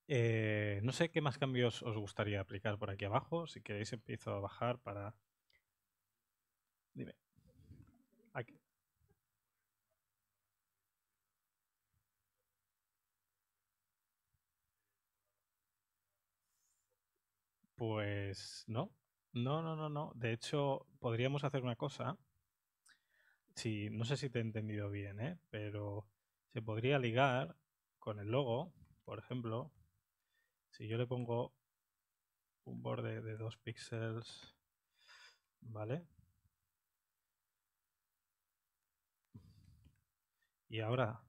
Eh, no sé qué más cambios os gustaría aplicar por aquí abajo. Si queréis empiezo a bajar para... Dime. Pues no, no, no, no, no. De hecho, podríamos hacer una cosa. si no sé si te he entendido bien, ¿eh? pero se podría ligar con el logo, por ejemplo, si yo le pongo un borde de dos píxeles, ¿vale? Y ahora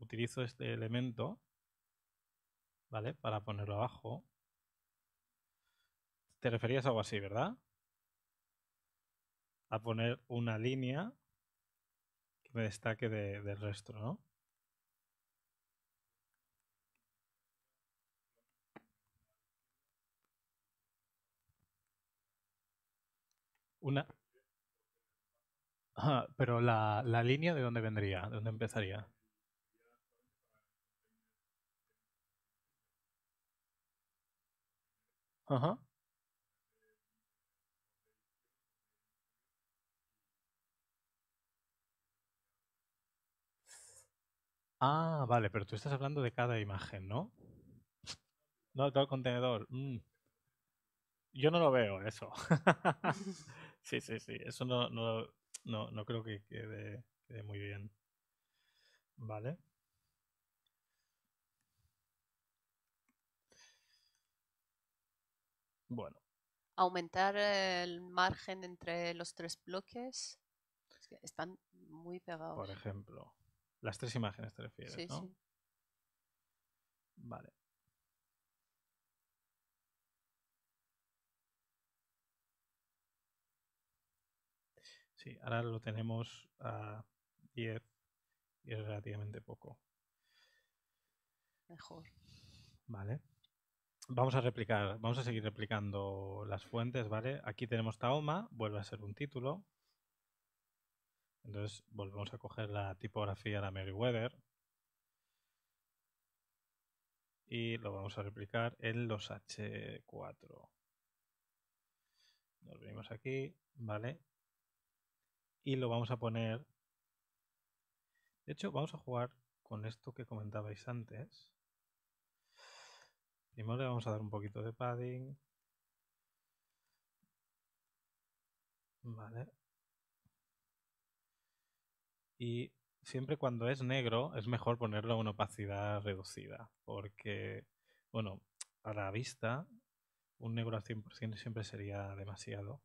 utilizo este elemento, ¿vale? Para ponerlo abajo te referías a algo así, ¿verdad? A poner una línea que me destaque del resto, ¿no? Una. pero la, la línea de dónde vendría, de dónde empezaría. Ajá. Ah, vale, pero tú estás hablando de cada imagen, ¿no? No, de todo el contenedor. Mm. Yo no lo veo, eso. <laughs> sí, sí, sí. Eso no, creo que quede, muy bien. Vale. Bueno. Aumentar el margen entre los tres bloques. están muy pegados. Por ejemplo. Las tres imágenes te refieres, ¿no? Sí. Vale. Sí, ahora lo tenemos a 10 y es relativamente poco. Mejor. Vale. Vamos a replicar, vamos a seguir replicando las fuentes, ¿vale? Aquí tenemos Taoma, vuelve a ser un título. Entonces volvemos a coger la tipografía, la Meriwether, y lo vamos a replicar en los H4. Nos venimos aquí, ¿vale? Y lo vamos a poner... De hecho, vamos a jugar con esto que comentabais antes. Primero le vamos a dar un poquito de padding. Vale. Y siempre cuando es negro es mejor ponerlo a una opacidad reducida, porque, bueno, a la vista un negro al 100% siempre sería demasiado.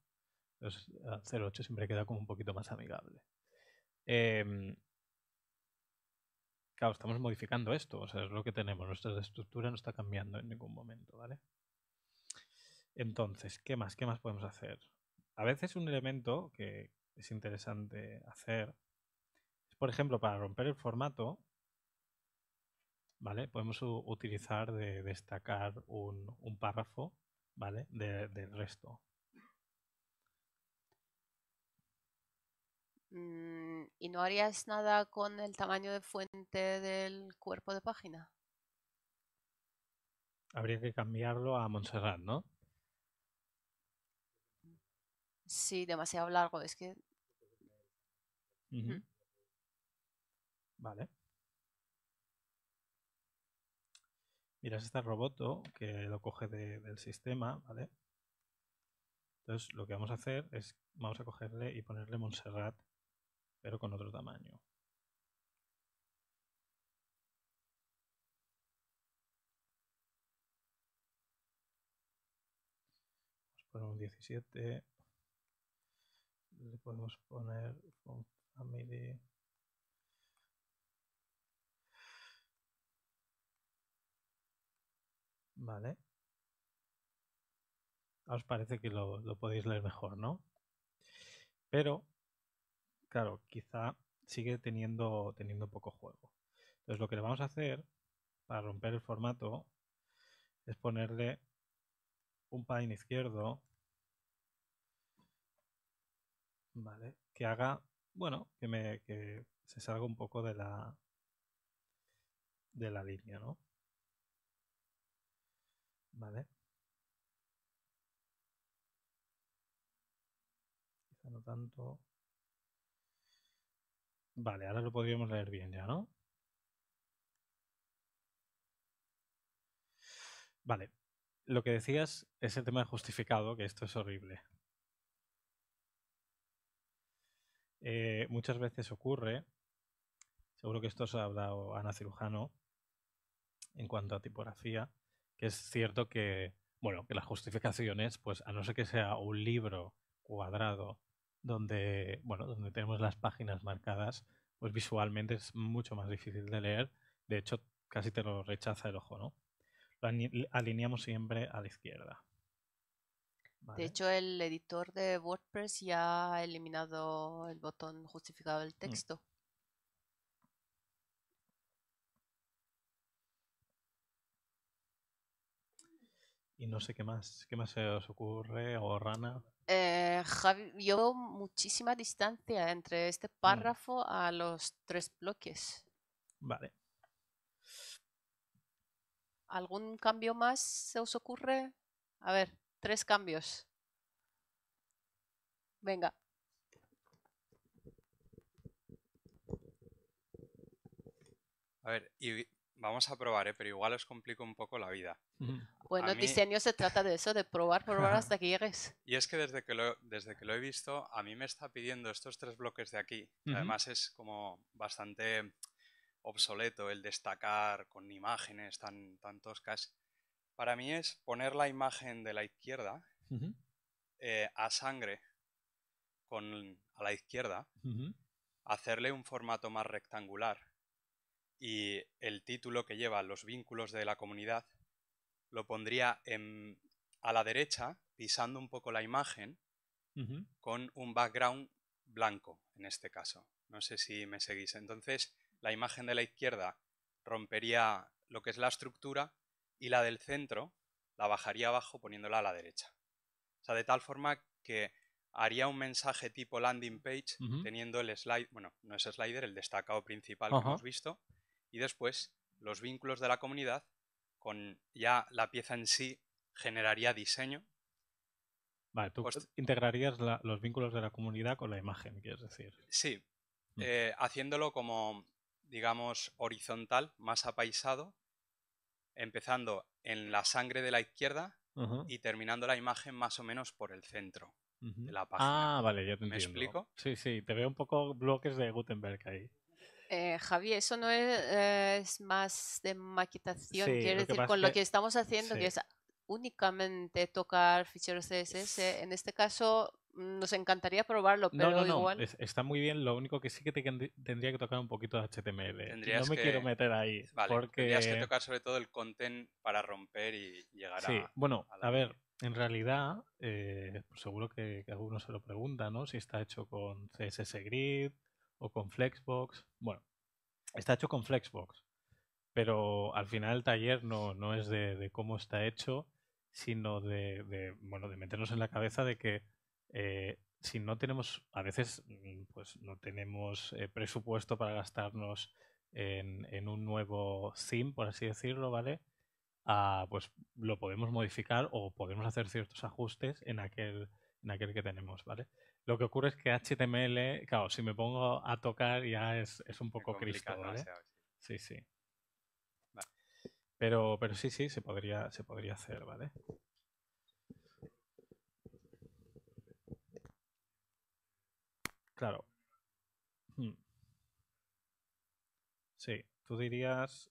Entonces, al 0,8 siempre queda como un poquito más amigable. Em, claro, estamos modificando esto, o sea, es lo que tenemos. Nuestra estructura no está cambiando en ningún momento, ¿vale? Entonces, ¿qué más? ¿Qué más podemos hacer? A veces un elemento que es interesante hacer por ejemplo, para romper el formato, ¿vale? Podemos utilizar de destacar un, párrafo, ¿vale? del resto. Mm, ¿Y no harías nada con el tamaño de fuente del cuerpo de página? Habría que cambiarlo a Montserrat, ¿no? Sí, demasiado largo. Es que... Vale. Miras este roboto que lo coge del sistema, ¿vale? Entonces lo que vamos a hacer es, vamos a cogerle y ponerle Montserrat, pero con otro tamaño. vamos a poner un 17. Le podemos poner family. Vale. Ah, os parece que lo, podéis leer mejor, ¿no? Pero, claro, quizá sigue teniendo, teniendo poco juego. Entonces lo que le vamos a hacer para romper el formato es ponerle un pine izquierdo vale que haga bueno que me que se salga un poco de la de la línea no Vale. tanto. Vale, ahora lo podríamos leer bien ya, ¿no? Vale. Lo que decías es el tema de justificado, que esto es horrible. Eh, muchas veces ocurre, seguro que esto os ha hablado Ana Cirujano, en cuanto a tipografía, es cierto que, bueno, que las justificaciones, pues a no ser que sea un libro cuadrado donde, bueno, donde tenemos las páginas marcadas, pues visualmente es mucho más difícil de leer. De hecho, casi te lo rechaza el ojo, ¿no? Lo alineamos siempre a la izquierda. De hecho, el editor de WordPress ya ha eliminado el botón justificado el mm. texto. y no sé qué más. ¿Qué más se os ocurre? ¿O Rana? Eh, Javi, yo muchísima distancia entre este mm. párrafo a los tres bloques. Vale. ¿Algún cambio más se os ocurre? A ver, tres cambios. Venga. A ver, y vamos a probar, ¿eh? pero igual os complico un poco la vida. Bueno, pues, diseño se trata de eso, de probar, probar <laughs> hasta que llegues. Y es que desde que lo, desde que lo he visto, a mí me está pidiendo estos tres bloques de aquí. Además es como bastante obsoleto el destacar con imágenes tan, tan toscas. Para mí es poner la imagen de la izquierda eh, a sangre con, a la izquierda, hacerle un formato más rectangular y el título que lleva los vínculos de la comunidad lo pondría a la derecha, pisando un poco la imagen, con un background blanco, en este caso. No sé si me seguís. Entonces, la imagen de la izquierda rompería lo que es la estructura y la del centro la bajaría abajo poniéndola a la derecha. O sea, de tal forma que haría un mensaje tipo landing page teniendo el slide, bueno, no es slider, el destacado principal que hemos visto, y después los vínculos de la comunidad con ya la pieza en sí generaría diseño. Vale, tú pues integrarías los vínculos de la comunidad con la imagen, quieres decir. Sí, mm. eh, haciéndolo como, digamos, horizontal, más apaisado, empezando en la sangre de la izquierda y terminando la imagen más o menos por el centro de la página. Ah, vale, ya te entiendo. ¿Me explico? Sí, sí, te veo un poco bloques de Gutenberg ahí. Eh, Javi, eso no e-, es, más de maquitación, Quiero decir, con lo que estamos haciendo, que es únicamente tocar ficheros CSS, en este caso mm, nos encantaría probarlo, pero está muy bien, lo único que sí que tendría que tocar un poquito de HTML. no me quiero meter ahí. porque... Tendrías que tocar sobre todo el content para romper y llegar sí. Bueno, a, ver, en realidad, eh, seguro que, que algunos se lo pregunta ¿no? Si está hecho con CSS Grid, o con Flexbox. Bueno, está hecho con Flexbox, pero al final el taller no, es de, cómo está hecho, sino de, bueno, de meternos en la cabeza de que eh, si no tenemos, a veces pues no tenemos eh, presupuesto para gastarnos en, un nuevo theme, por así decirlo, ¿vale? Ah, pues lo podemos modificar o podemos hacer ciertos ajustes en aquel, en aquel que tenemos, ¿vale? Lo que ocurre es que HTML, claro, si me pongo a tocar ya es, es un poco cristo, ¿vale? Sí, sí. Pero, pero sí, sí, se podría, se podría hacer, ¿vale? Claro. Hmm. Sí, tú dirías...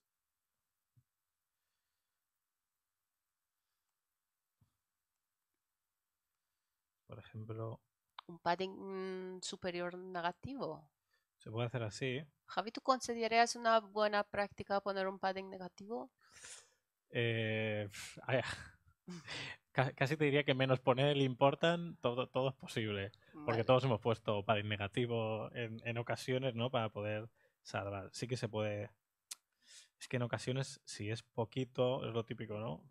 Por ejemplo un padding mm, superior negativo. Se puede hacer así. Javi, ¿tú considerarías una buena práctica poner un padding negativo? Eh, <laughs> casi te diría que menos poner el important, todo, todo es posible. Porque todos hemos puesto padding negativo en, en ocasiones, ¿no? Para poder salvar. Sí que se puede. Es que en ocasiones, si es poquito, es lo típico, ¿no?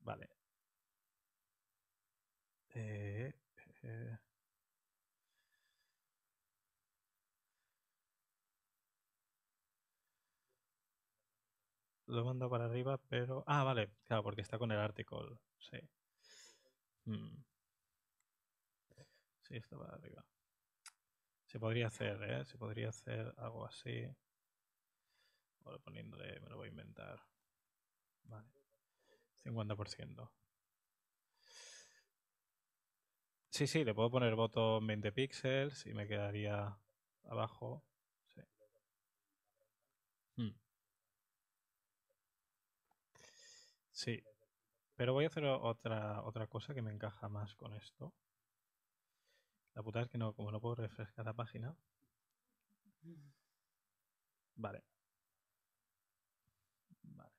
Vale. Eh, eh, lo mando para arriba, pero. Ah, vale, claro, porque está con el article. Sí. Hmm. Sí, está para arriba. Se podría hacer, ¿eh? Se podría hacer algo así. Ahora me lo voy a inventar. Vale. 50%. Sí, sí, le puedo poner botón 20 píxeles y me quedaría abajo. Sí. Hmm. Pero voy a hacer otra, otra cosa que me encaja más con esto. La putada es que no, como no puedo refrescar la página. Vale. Vale.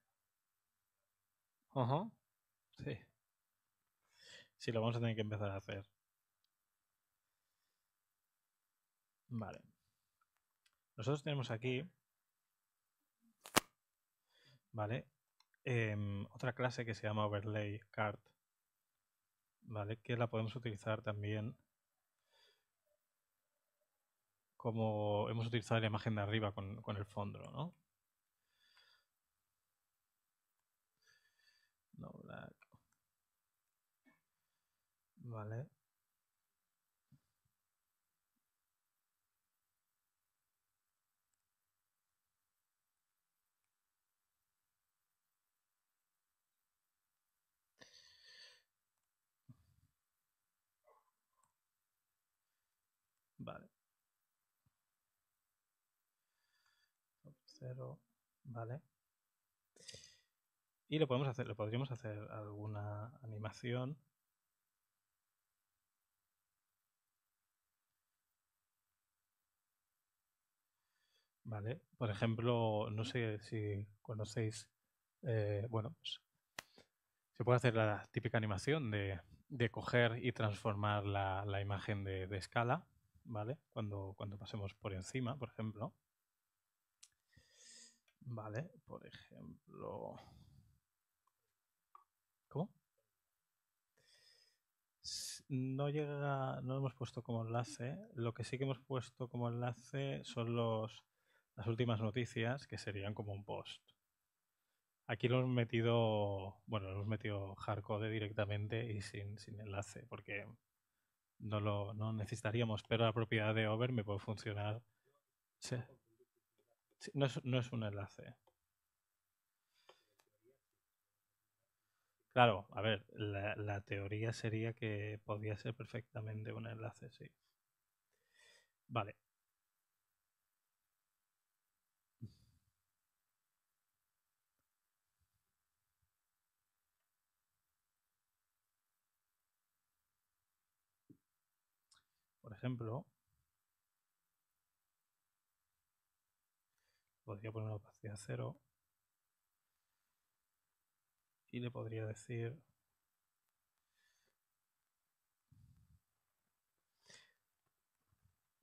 Ajá. Sí. Sí, lo vamos a tener que empezar a hacer. Vale. Nosotros tenemos aquí, ¿vale? Em, otra clase que se llama overlay card, ¿vale? Que la podemos utilizar también como hemos utilizado la imagen de arriba con, el fondo, ¿no? No Vale. vale. Y lo podemos hacer, lo podríamos hacer alguna animación. Vale, por ejemplo, no sé si conocéis, eh, bueno, pues, se puede hacer la típica animación de, coger y transformar la, la imagen de, de, escala, ¿vale? Cuando, cuando pasemos por encima, por ejemplo. Vale, por ejemplo. ¿Cómo? No llega, no hemos puesto como enlace. Lo que sí que hemos puesto como enlace son los, las últimas noticias, que serían como un post. Aquí lo hemos metido, bueno, lo hemos metido hardcode directamente y sin, enlace, porque no lo necesitaríamos, pero la propiedad de over me puede funcionar. Sí no, es, no es un enlace. Claro, a ver, la, la, teoría sería que podía ser perfectamente un enlace, sí. Vale. Por ejemplo, podría poner una opacidad cero y le podría decir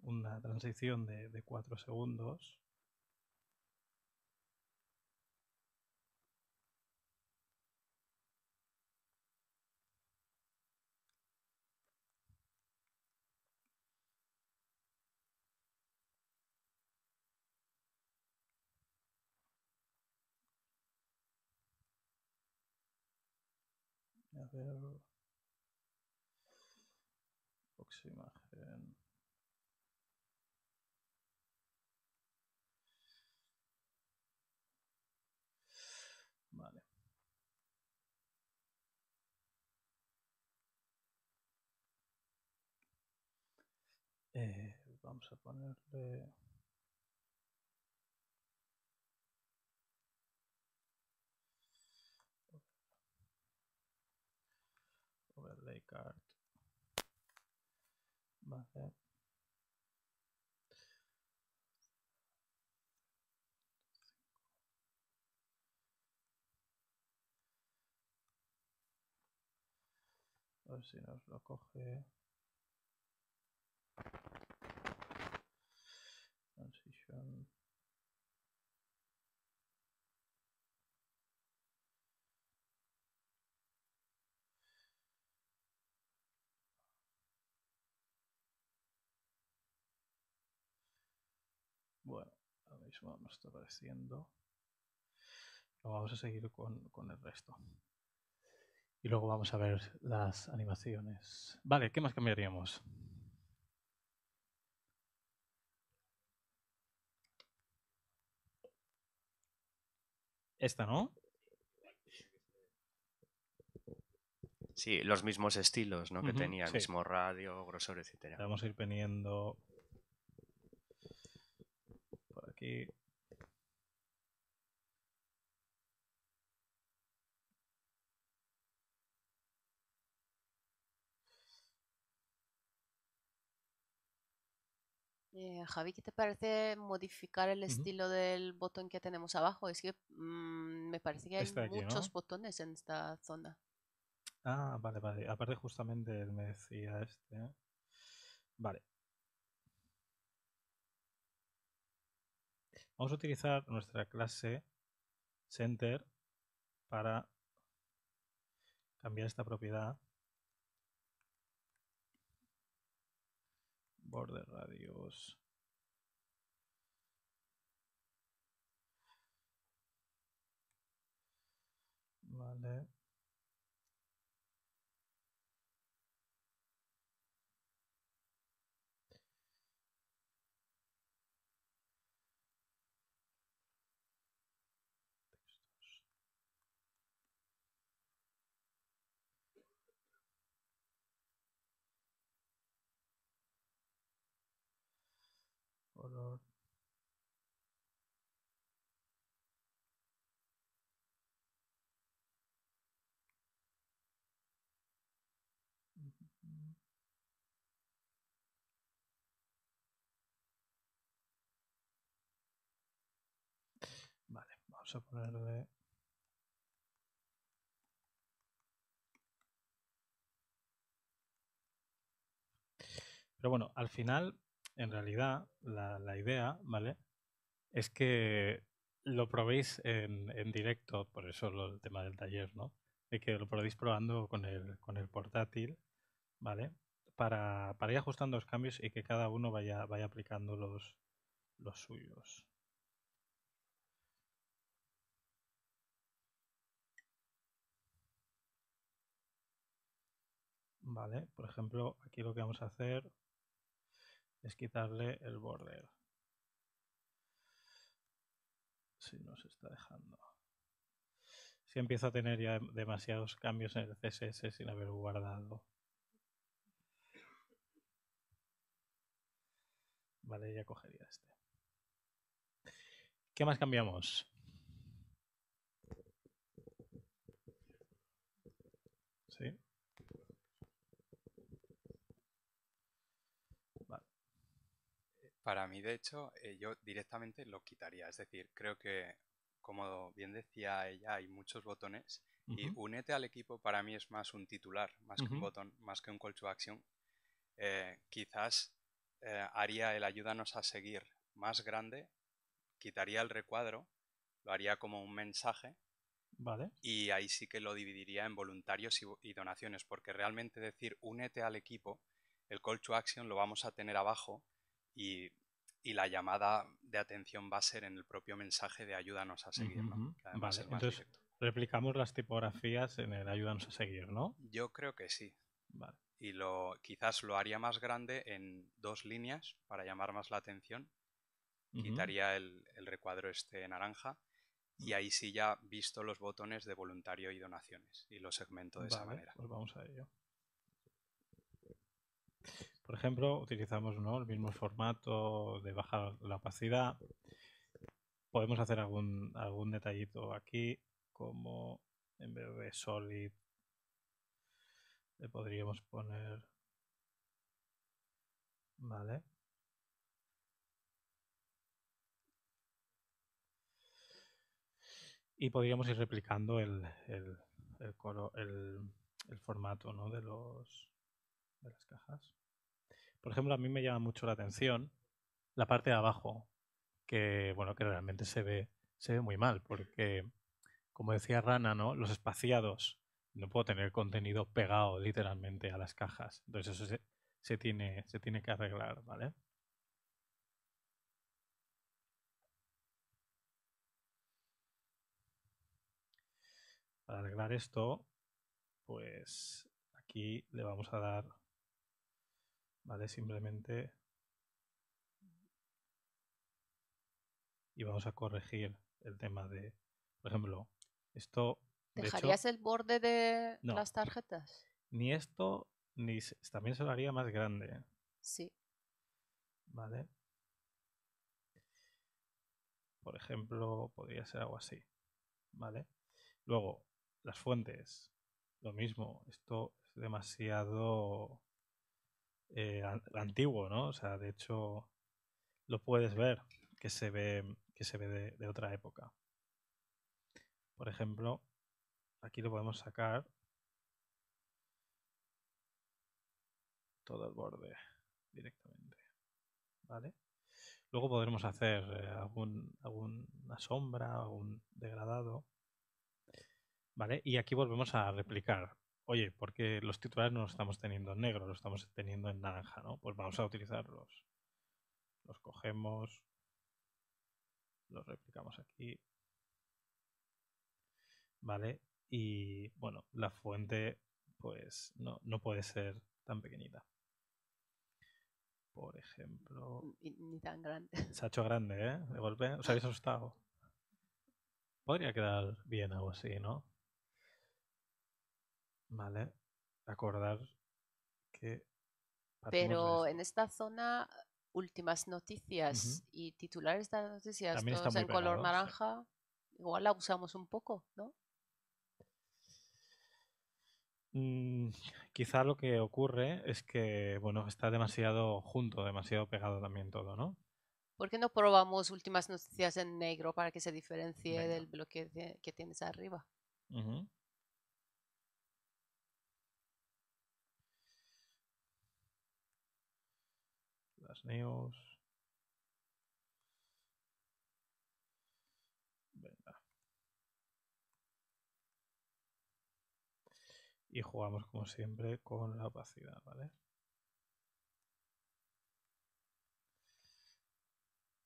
una transición de, cuatro segundos ver. Próxima imagen. Vale. Eh, vamos a ponerle. card. Vale. A ver si nos lo coge. está Lo vamos a seguir con, el resto. Y luego vamos a ver las animaciones. Vale, ¿qué más cambiaríamos? Esta, ¿no? Sí, los mismos estilos, ¿no? que tenía, mismo radio, grosor, etcétera. Vamos a ir poniendo eh, Javi, ¿qué te parece modificar el estilo del botón que tenemos abajo? Es que mm, me parece que hay muchos botones en esta zona. Ah, vale, vale. Aparte justamente me decía este. Vale. Vamos a utilizar nuestra clase center para cambiar esta propiedad border radius vale Vale, vamos a ponerle... Pero bueno, al final, en realidad, la, idea, ¿vale? Es que lo probéis en, directo, por eso lo, el tema del taller, ¿no? es que lo probéis probando con el, con el portátil ¿vale? Para, para, ir ajustando los cambios y que cada uno vaya, vaya aplicando los, los suyos. Vale, por ejemplo, aquí lo que vamos a hacer es quitarle el border. Si nos está dejando. Si empiezo a tener ya demasiados cambios en el CSS sin haber guardado Vale, ya cogería este. ¿Qué más cambiamos? Sí. Vale. Para mí, de hecho, eh, yo directamente lo quitaría. Es decir, creo que, como bien decía ella, hay muchos botones. Y únete al equipo para mí es más un titular, más que un botón, más que un call to action. Eh, quizás eh, haría el ayúdanos a seguir más grande, quitaría el recuadro, lo haría como un mensaje. Vale. Y ahí sí que lo dividiría en voluntarios y, donaciones, porque realmente decir únete al equipo, el call to action lo vamos a tener abajo y, la llamada de atención va a ser en el propio mensaje de ayúdanos a seguir. vale. entonces replicamos las tipografías en el ayúdanos a seguir, ¿no? Yo creo que sí. Vale y lo, quizás lo haría más grande en dos líneas para llamar más la atención. Quitaría el, recuadro este naranja y ahí sí ya visto los botones de voluntario y donaciones y lo segmento de esa manera. Pues vamos a ello. Por ejemplo, utilizamos el mismo formato de bajar la opacidad. Podemos hacer algún, algún detallito aquí como en vez de solid le podríamos poner... Vale. Y podríamos ir replicando el, el, el, formato ¿no? de, los, de las cajas. Por ejemplo, a mí me llama mucho la atención la parte de abajo, que bueno, que realmente se ve, se ve muy mal, porque como decía Rana, ¿no? Los espaciados no puedo tener contenido pegado literalmente a las cajas. Entonces eso se, se, tiene, se tiene que arreglar, ¿vale? Para arreglar esto, pues aquí le vamos a dar, ¿vale? Simplemente... Y vamos a corregir el tema de, por ejemplo, esto ¿Dejarías el borde de las tarjetas? Ni esto, ni también se lo haría más grande. Sí. Vale. Por ejemplo, podría ser algo así. ¿Vale? Luego, las fuentes. Lo mismo. Esto es demasiado eh, antiguo, ¿no? O sea, de hecho, lo puedes ver que se ve, que se ve de otra época. Por ejemplo, Aquí lo podemos sacar. Todo el borde directamente. ¿Vale? Luego podremos hacer eh, alguna sombra, algún degradado. ¿Vale? Y aquí volvemos a replicar. Oye, porque los titulares no los estamos teniendo en negro, los estamos teniendo en naranja, ¿no? Pues vamos a utilizarlos. Los cogemos, los replicamos aquí. ¿Vale? y bueno, la fuente pues no, no puede ser tan pequeñita. Por ejemplo... Ni, tan grande. Se ha hecho grande, ¿eh? De golpe. ¿Os habéis asustado? Podría quedar bien algo así, ¿no? Vale. Acordar que... Pero en esta zona últimas noticias y titulares de las noticias, También en color naranja, igual la usamos un poco, ¿no? Mm, quizá lo que ocurre es que, bueno, está demasiado junto, demasiado pegado también todo, ¿no? ¿Por qué no probamos últimas noticias en negro para que se diferencie del bloque que tienes arriba? Las news y jugamos como siempre con la opacidad, ¿vale?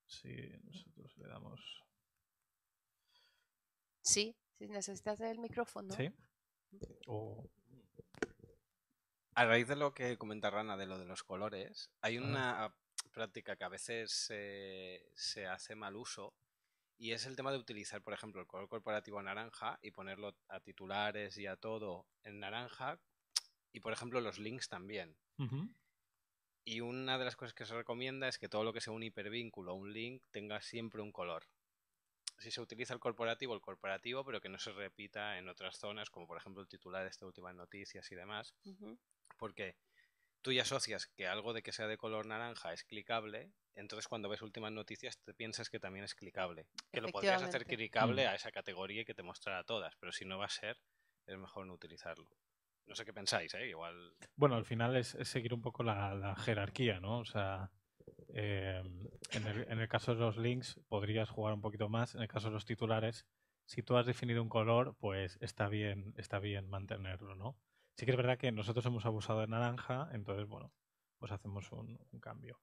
Si nosotros le damos... Sí, si necesitas el micrófono. Sí. A raíz de lo que comenta Rana de lo de los colores, hay una práctica que a veces se hace mal uso, y es el tema de utilizar, por ejemplo, el color corporativo naranja y ponerlo a titulares y a todo en naranja. Y, por ejemplo, los links también. Y una de las cosas que se recomienda es que todo lo que sea un hipervínculo o un link tenga siempre un color. Si se utiliza el corporativo, el corporativo, pero que no se repita en otras zonas, como por ejemplo el titular de esta última noticias y demás. Porque tú asocias que algo de que sea de color naranja es clicable, entonces cuando ves últimas noticias te piensas que también es clicable. Que lo podrías hacer clicable mm. a esa categoría y que te mostrará todas, pero si no va a ser, es mejor no utilizarlo. No sé qué pensáis, ¿eh? Igual... Bueno, al final es, seguir un poco la, jerarquía, ¿no? O sea, em, en, el, en, el, caso de los links podrías jugar un poquito más, en el caso de los titulares, si tú has definido un color, pues está bien, está bien mantenerlo, ¿no? Sí que es verdad que nosotros hemos abusado de naranja, entonces, bueno, pues hacemos un, cambio.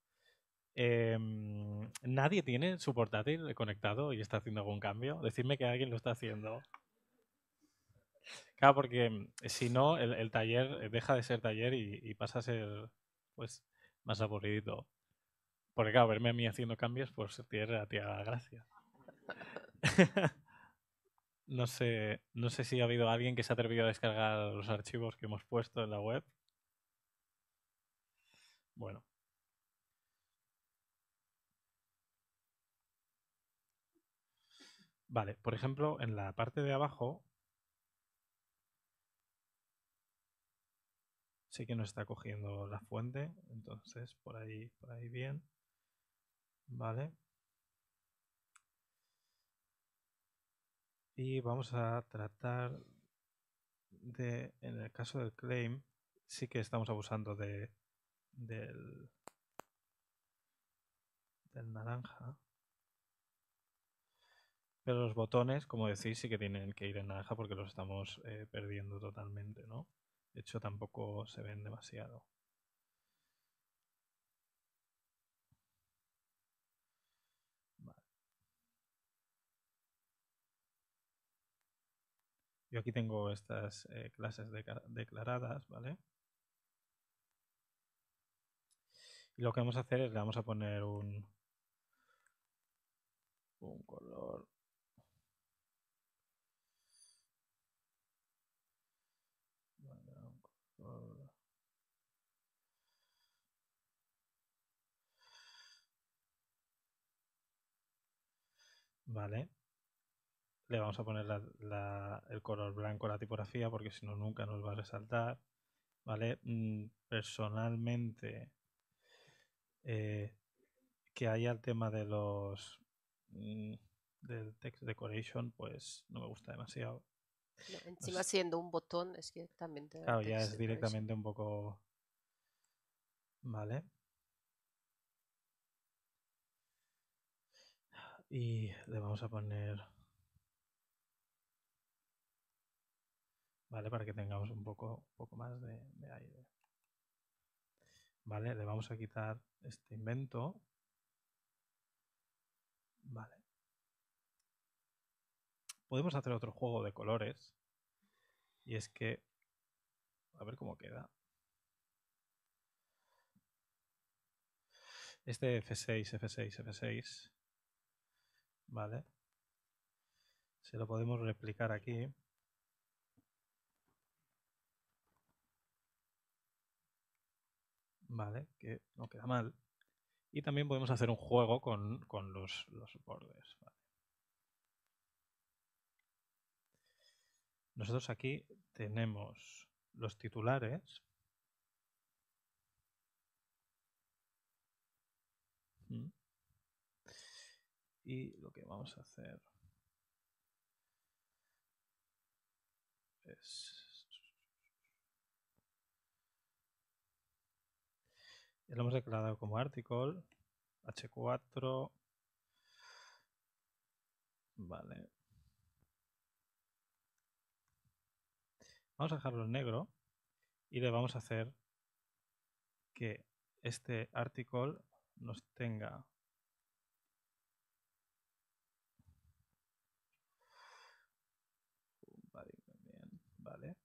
Em, ¿Nadie tiene su portátil conectado y está haciendo algún cambio? Decidme que alguien lo está haciendo. Claro, porque em, si no, el, taller eh, deja de ser taller y, pasa a ser pues más aburrido. Porque claro, verme a mí haciendo cambios, pues tierra la gracia. <laughs> No sé, no sé si ha habido alguien que se ha atrevido a descargar los archivos que hemos puesto en la web. Bueno. Vale, por ejemplo, en la parte de abajo sí que no está cogiendo la fuente, entonces por ahí, por ahí bien. Vale. y vamos a tratar de, en el caso del claim, sí que estamos abusando de, del, naranja. Pero los botones, como decís, sí que tienen que ir en naranja porque los estamos eh, perdiendo totalmente, ¿no? De hecho, tampoco se ven demasiado. Yo aquí tengo estas eh, clases declaradas, ¿vale? Y lo que vamos a hacer es le vamos a poner un, color. Un color. Vale le vamos a poner el color blanco a la tipografía porque si no nunca nos va a resaltar. ¿Vale? Mm, personalmente, eh, que haya el tema de los mm, del text decoration, pues no me gusta demasiado. encima siendo un botón, es que también te Claro, ya es directamente un poco. Vale. Y le vamos a poner. ¿vale? Para que tengamos un poco, poco más de, aire. Vale, le vamos a quitar este invento. Vale. Podemos hacer otro juego de colores. Y es que... A ver cómo queda. Este F6, F6, F6. Vale. Se lo podemos replicar aquí. ¿vale? Que no queda mal. Y también podemos hacer un juego con, los, bordes. Nosotros aquí tenemos los titulares. Mm. Y lo que vamos a hacer es lo hemos declarado como article, h4, vale. Vamos a dejarlo en negro y le vamos a hacer que este article nos tenga vale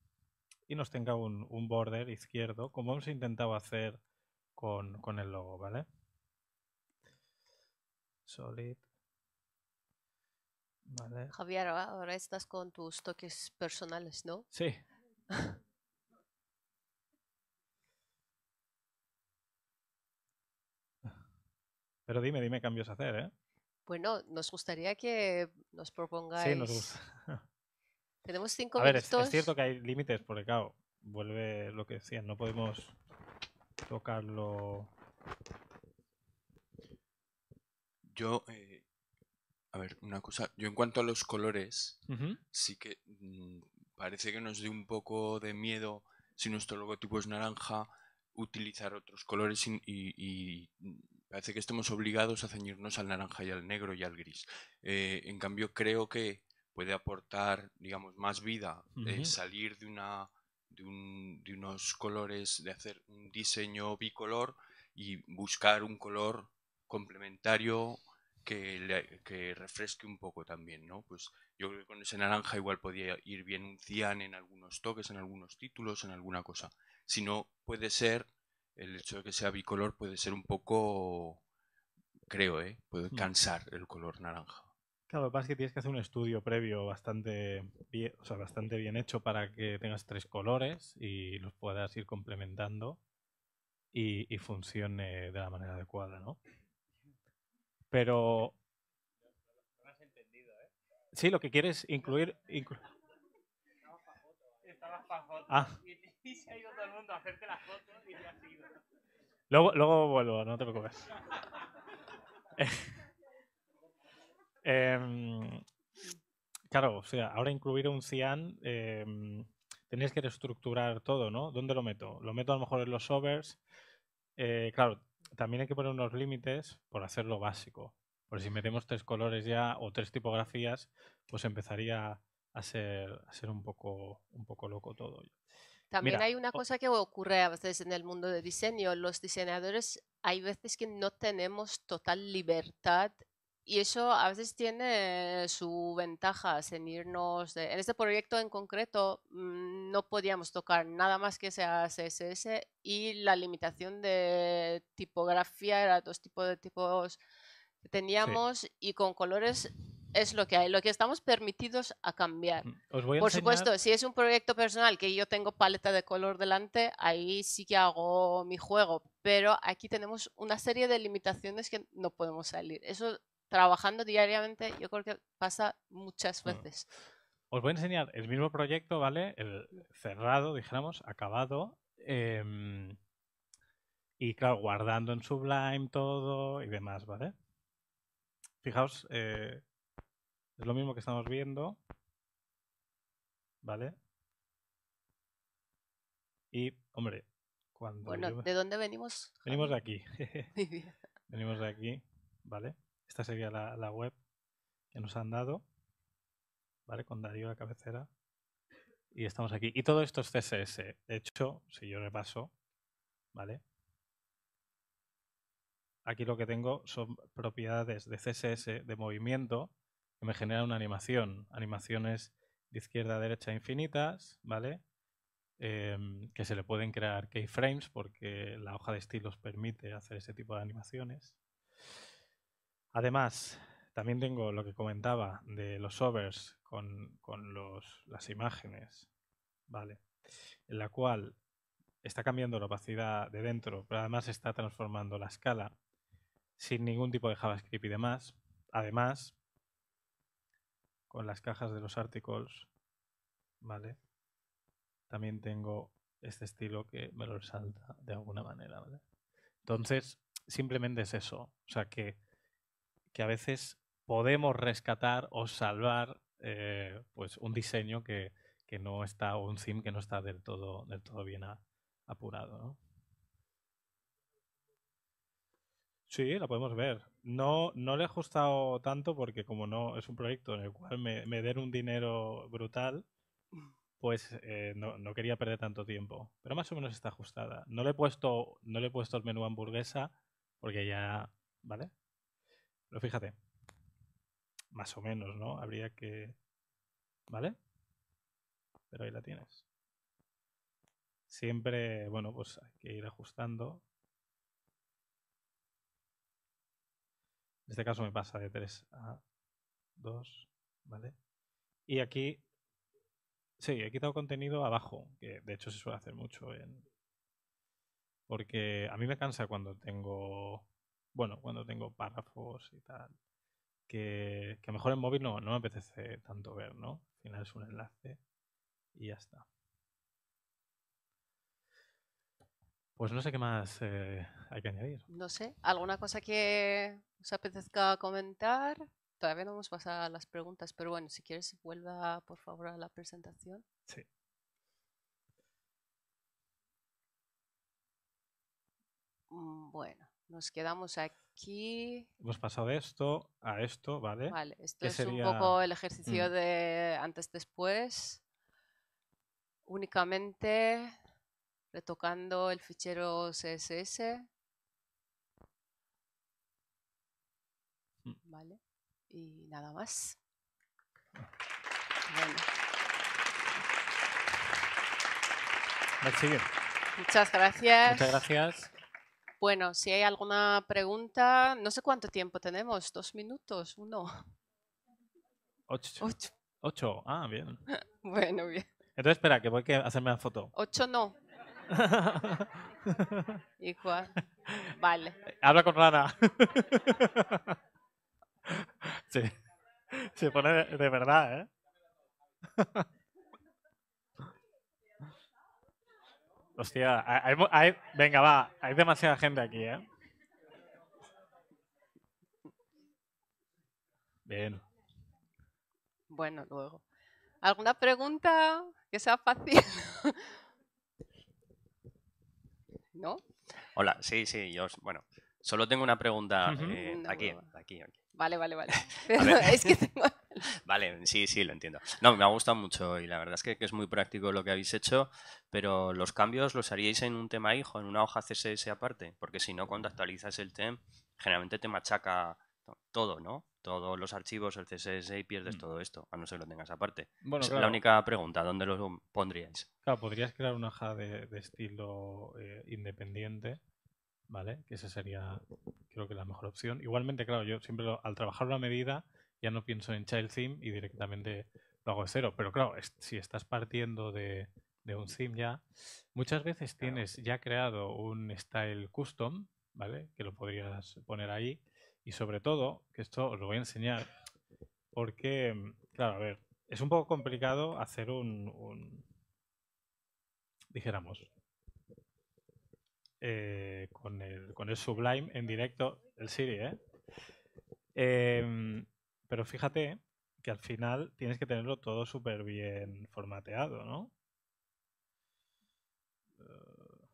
y nos tenga un, un border izquierdo como hemos intentado hacer con, con el logo, ¿vale? Solid. Vale. Javier, ahora estás con tus toques personales, ¿no? Sí. <laughs> Pero dime, dime cambios a hacer, ¿eh? Bueno, nos gustaría que nos propongáis. Sí, nos gusta. <laughs> Tenemos cinco minutos. ver, es, es, cierto que hay límites, porque claro, vuelve lo que decían, no podemos tocarlo. Yo, eh, a ver, una cosa. Yo en cuanto a los colores, sí que mm, parece que nos dio un poco de miedo si nuestro logotipo es naranja, utilizar otros colores y, parece que estemos obligados a ceñirnos al naranja y al negro y al gris. Eh, en cambio, creo que puede aportar, digamos, más vida, eh, salir de una de, unos colores, de hacer un diseño bicolor y buscar un color complementario que, que, refresque un poco también, ¿no? Pues yo creo que con ese naranja igual podía ir bien un cian en algunos toques, en algunos títulos, en alguna cosa. Si no, puede ser, el hecho de que sea bicolor puede ser un poco, creo, ¿eh? Puede hmm. cansar el color naranja. Claro, lo que pasa es que tienes que hacer un estudio previo bastante bien, bastante bien hecho para que tengas tres colores y los puedas ir complementando y, funcione de la manera adecuada, ¿no? Pero... Sí, lo que quieres incluir... Inclu Ah. Y se ha ido todo mundo a hacerte las fotos y ya has ido. Luego, luego vuelvo, no te preocupes. <laughs> Em, claro, o sea, ahora incluir un cian, em, tenéis que reestructurar todo, ¿no? ¿Dónde lo meto? Lo meto a lo mejor en los overs. Eh, claro, también hay que poner unos límites por hacerlo básico. por si metemos tres colores ya o tres tipografías, pues empezaría a ser, un, poco, un poco loco todo. También hay una cosa que ocurre a veces en el mundo de diseño. Los diseñadores hay veces que no tenemos total libertad y eso a veces tiene su ventaja en irnos. En este proyecto en concreto mm, no podíamos tocar nada más que sea CSS y la limitación de tipografía era dos tipos de tipos que teníamos y con colores es lo que hay, lo que estamos permitidos a cambiar. Mm, Por supuesto, si es un proyecto personal que yo tengo paleta de color delante, ahí sí que hago mi juego, pero aquí tenemos una serie de limitaciones que no podemos salir. Eso trabajando diariamente, yo creo que pasa muchas mm. veces. Os voy a enseñar el mismo proyecto, ¿vale? El cerrado, dijéramos, acabado. Em, y claro, guardando en Sublime todo y demás, ¿vale? Fijaos, eh, es lo mismo que estamos viendo, ¿vale? Y, hombre, cuando... Bueno, ¿de dónde venimos? Venimos de aquí. <laughs> venimos de aquí, ¿vale? Esta sería la, web que nos han dado, ¿vale? Con Darío la cabecera. Y estamos aquí. Y todo esto es CSS. De hecho, si yo repaso, ¿vale? Aquí lo que tengo son propiedades de CSS de movimiento que me generan una animación. Animaciones de izquierda a derecha infinitas, ¿vale? Em, que se le pueden crear keyframes porque la hoja de estilos permite hacer ese tipo de animaciones. Además, también tengo lo que comentaba de los overs con, las imágenes, ¿vale? En la cual está cambiando la opacidad de dentro, pero además está transformando la escala sin ningún tipo de JavaScript y demás. Además, con las cajas de los articles, ¿vale? También tengo este estilo que me lo resalta de alguna manera, ¿vale? Entonces, simplemente es eso. O sea que que a veces podemos rescatar o salvar eh, pues un diseño que, no está, o un sim que no está del todo, del todo bien apurado. Sí, la podemos ver. No, no le he ajustado tanto porque como no es un proyecto en el cual me, den un dinero brutal, pues eh, no, no, quería perder tanto tiempo. Pero más o menos está ajustada. No le he puesto, no le he puesto el menú hamburguesa porque ya, ¿vale? Pero fíjate, más o menos, ¿no? Habría que... ¿Vale? Pero ahí la tienes. Siempre, bueno, pues hay que ir ajustando. En este caso me pasa de 3 a 2, ¿vale? Y aquí, sí, he quitado contenido abajo, que de hecho se suele hacer mucho en... Porque a mí me cansa cuando tengo bueno, cuando tengo párrafos y tal, que, que mejor en móvil no, no me apetece tanto ver, ¿no? Al final es un enlace y ya está. Pues no sé qué más eh, hay que añadir. No sé, ¿alguna cosa que os apetezca comentar? Todavía no hemos pasado a las preguntas, pero bueno, si quieres vuelva por favor a la presentación. Sí. Mm, bueno, nos quedamos aquí. Hemos pasado de esto a esto, ¿vale? Vale, esto es un poco el ejercicio mm. de antes-después. Únicamente retocando el fichero CSS. Mm. Vale, y nada más. Muchas gracias. Muchas gracias. Bueno, si hay alguna pregunta, no sé cuánto tiempo tenemos, dos minutos, uno. Ocho. Ocho. Ah, bien. <laughs> bueno, bien. Entonces, espera, que voy a hacerme la foto. Ocho no. <laughs> Igual. Vale. Habla con Rana. <laughs> sí. Se pone de, de verdad, ¿eh? Hostia, venga, va, hay demasiada gente aquí, ¿eh? Bien. Bueno, luego. ¿Alguna pregunta que sea fácil? <laughs> ¿No? Hola, sí, sí, yo, bueno, solo tengo una pregunta eh, aquí, aquí, aquí. Vale, vale, vale. <laughs> <laughs> <laughs> Vale, sí, sí, lo entiendo. No, me ha gustado mucho y la verdad es que, es muy práctico lo que habéis hecho, pero los cambios los haríais en un tema hijo, en una hoja CSS aparte, porque si no, cuando actualizas el tema, generalmente te machaca todo, ¿no? Todos los archivos, el CSS y pierdes mm. todo esto, a no ser que lo tengas aparte. Bueno, la única pregunta, ¿dónde lo pondríais? Claro, podrías crear una hoja de, estilo eh, independiente, ¿vale? Que ese sería creo que es la mejor opción. Igualmente, claro, yo siempre al trabajar una medida ya no pienso en child theme y directamente lo hago de cero. Pero claro, si estás partiendo de, un theme ya, muchas veces tienes ya creado un style custom, ¿vale? Que lo podrías poner ahí. Y sobre todo, que esto os lo voy a enseñar, porque, claro, a ver, es un poco complicado hacer un dijéramos, eh, con, el, Sublime en directo, el Siri, ¿eh? Em, pero fíjate que al final tienes que tenerlo todo súper bien formateado, ¿no? Eh,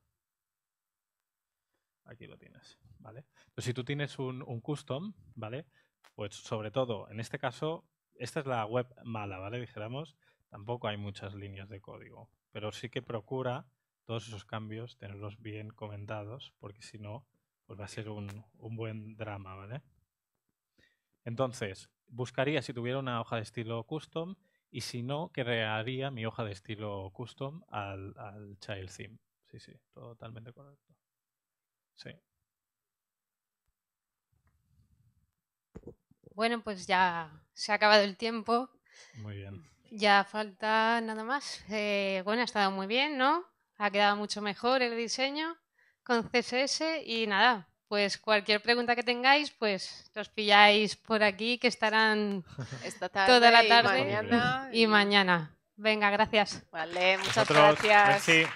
aquí lo tienes, ¿vale? si tú tienes un, un custom, ¿vale? Pues sobre todo, en este caso, esta es la web mala, ¿vale? Dijéramos, tampoco hay muchas líneas de código, pero sí que procura todos esos cambios, tenerlos bien comentados, porque si no, pues va a ser un, buen drama, ¿vale? Entonces, buscaría si tuviera una hoja de estilo custom y si no, crearía mi hoja de estilo custom al, child theme. Sí, sí, totalmente correcto. Sí. Bueno, pues ya se ha acabado el tiempo. Muy bien. Ya falta nada más. Eh, bueno, ha estado muy bien, ¿no? ha quedado mucho mejor el diseño con CSS y nada, pues cualquier pregunta que tengáis, pues los pilláis por aquí que estarán <laughs> toda la tarde y mañana. Venga, gracias. Vale, muchas gracias.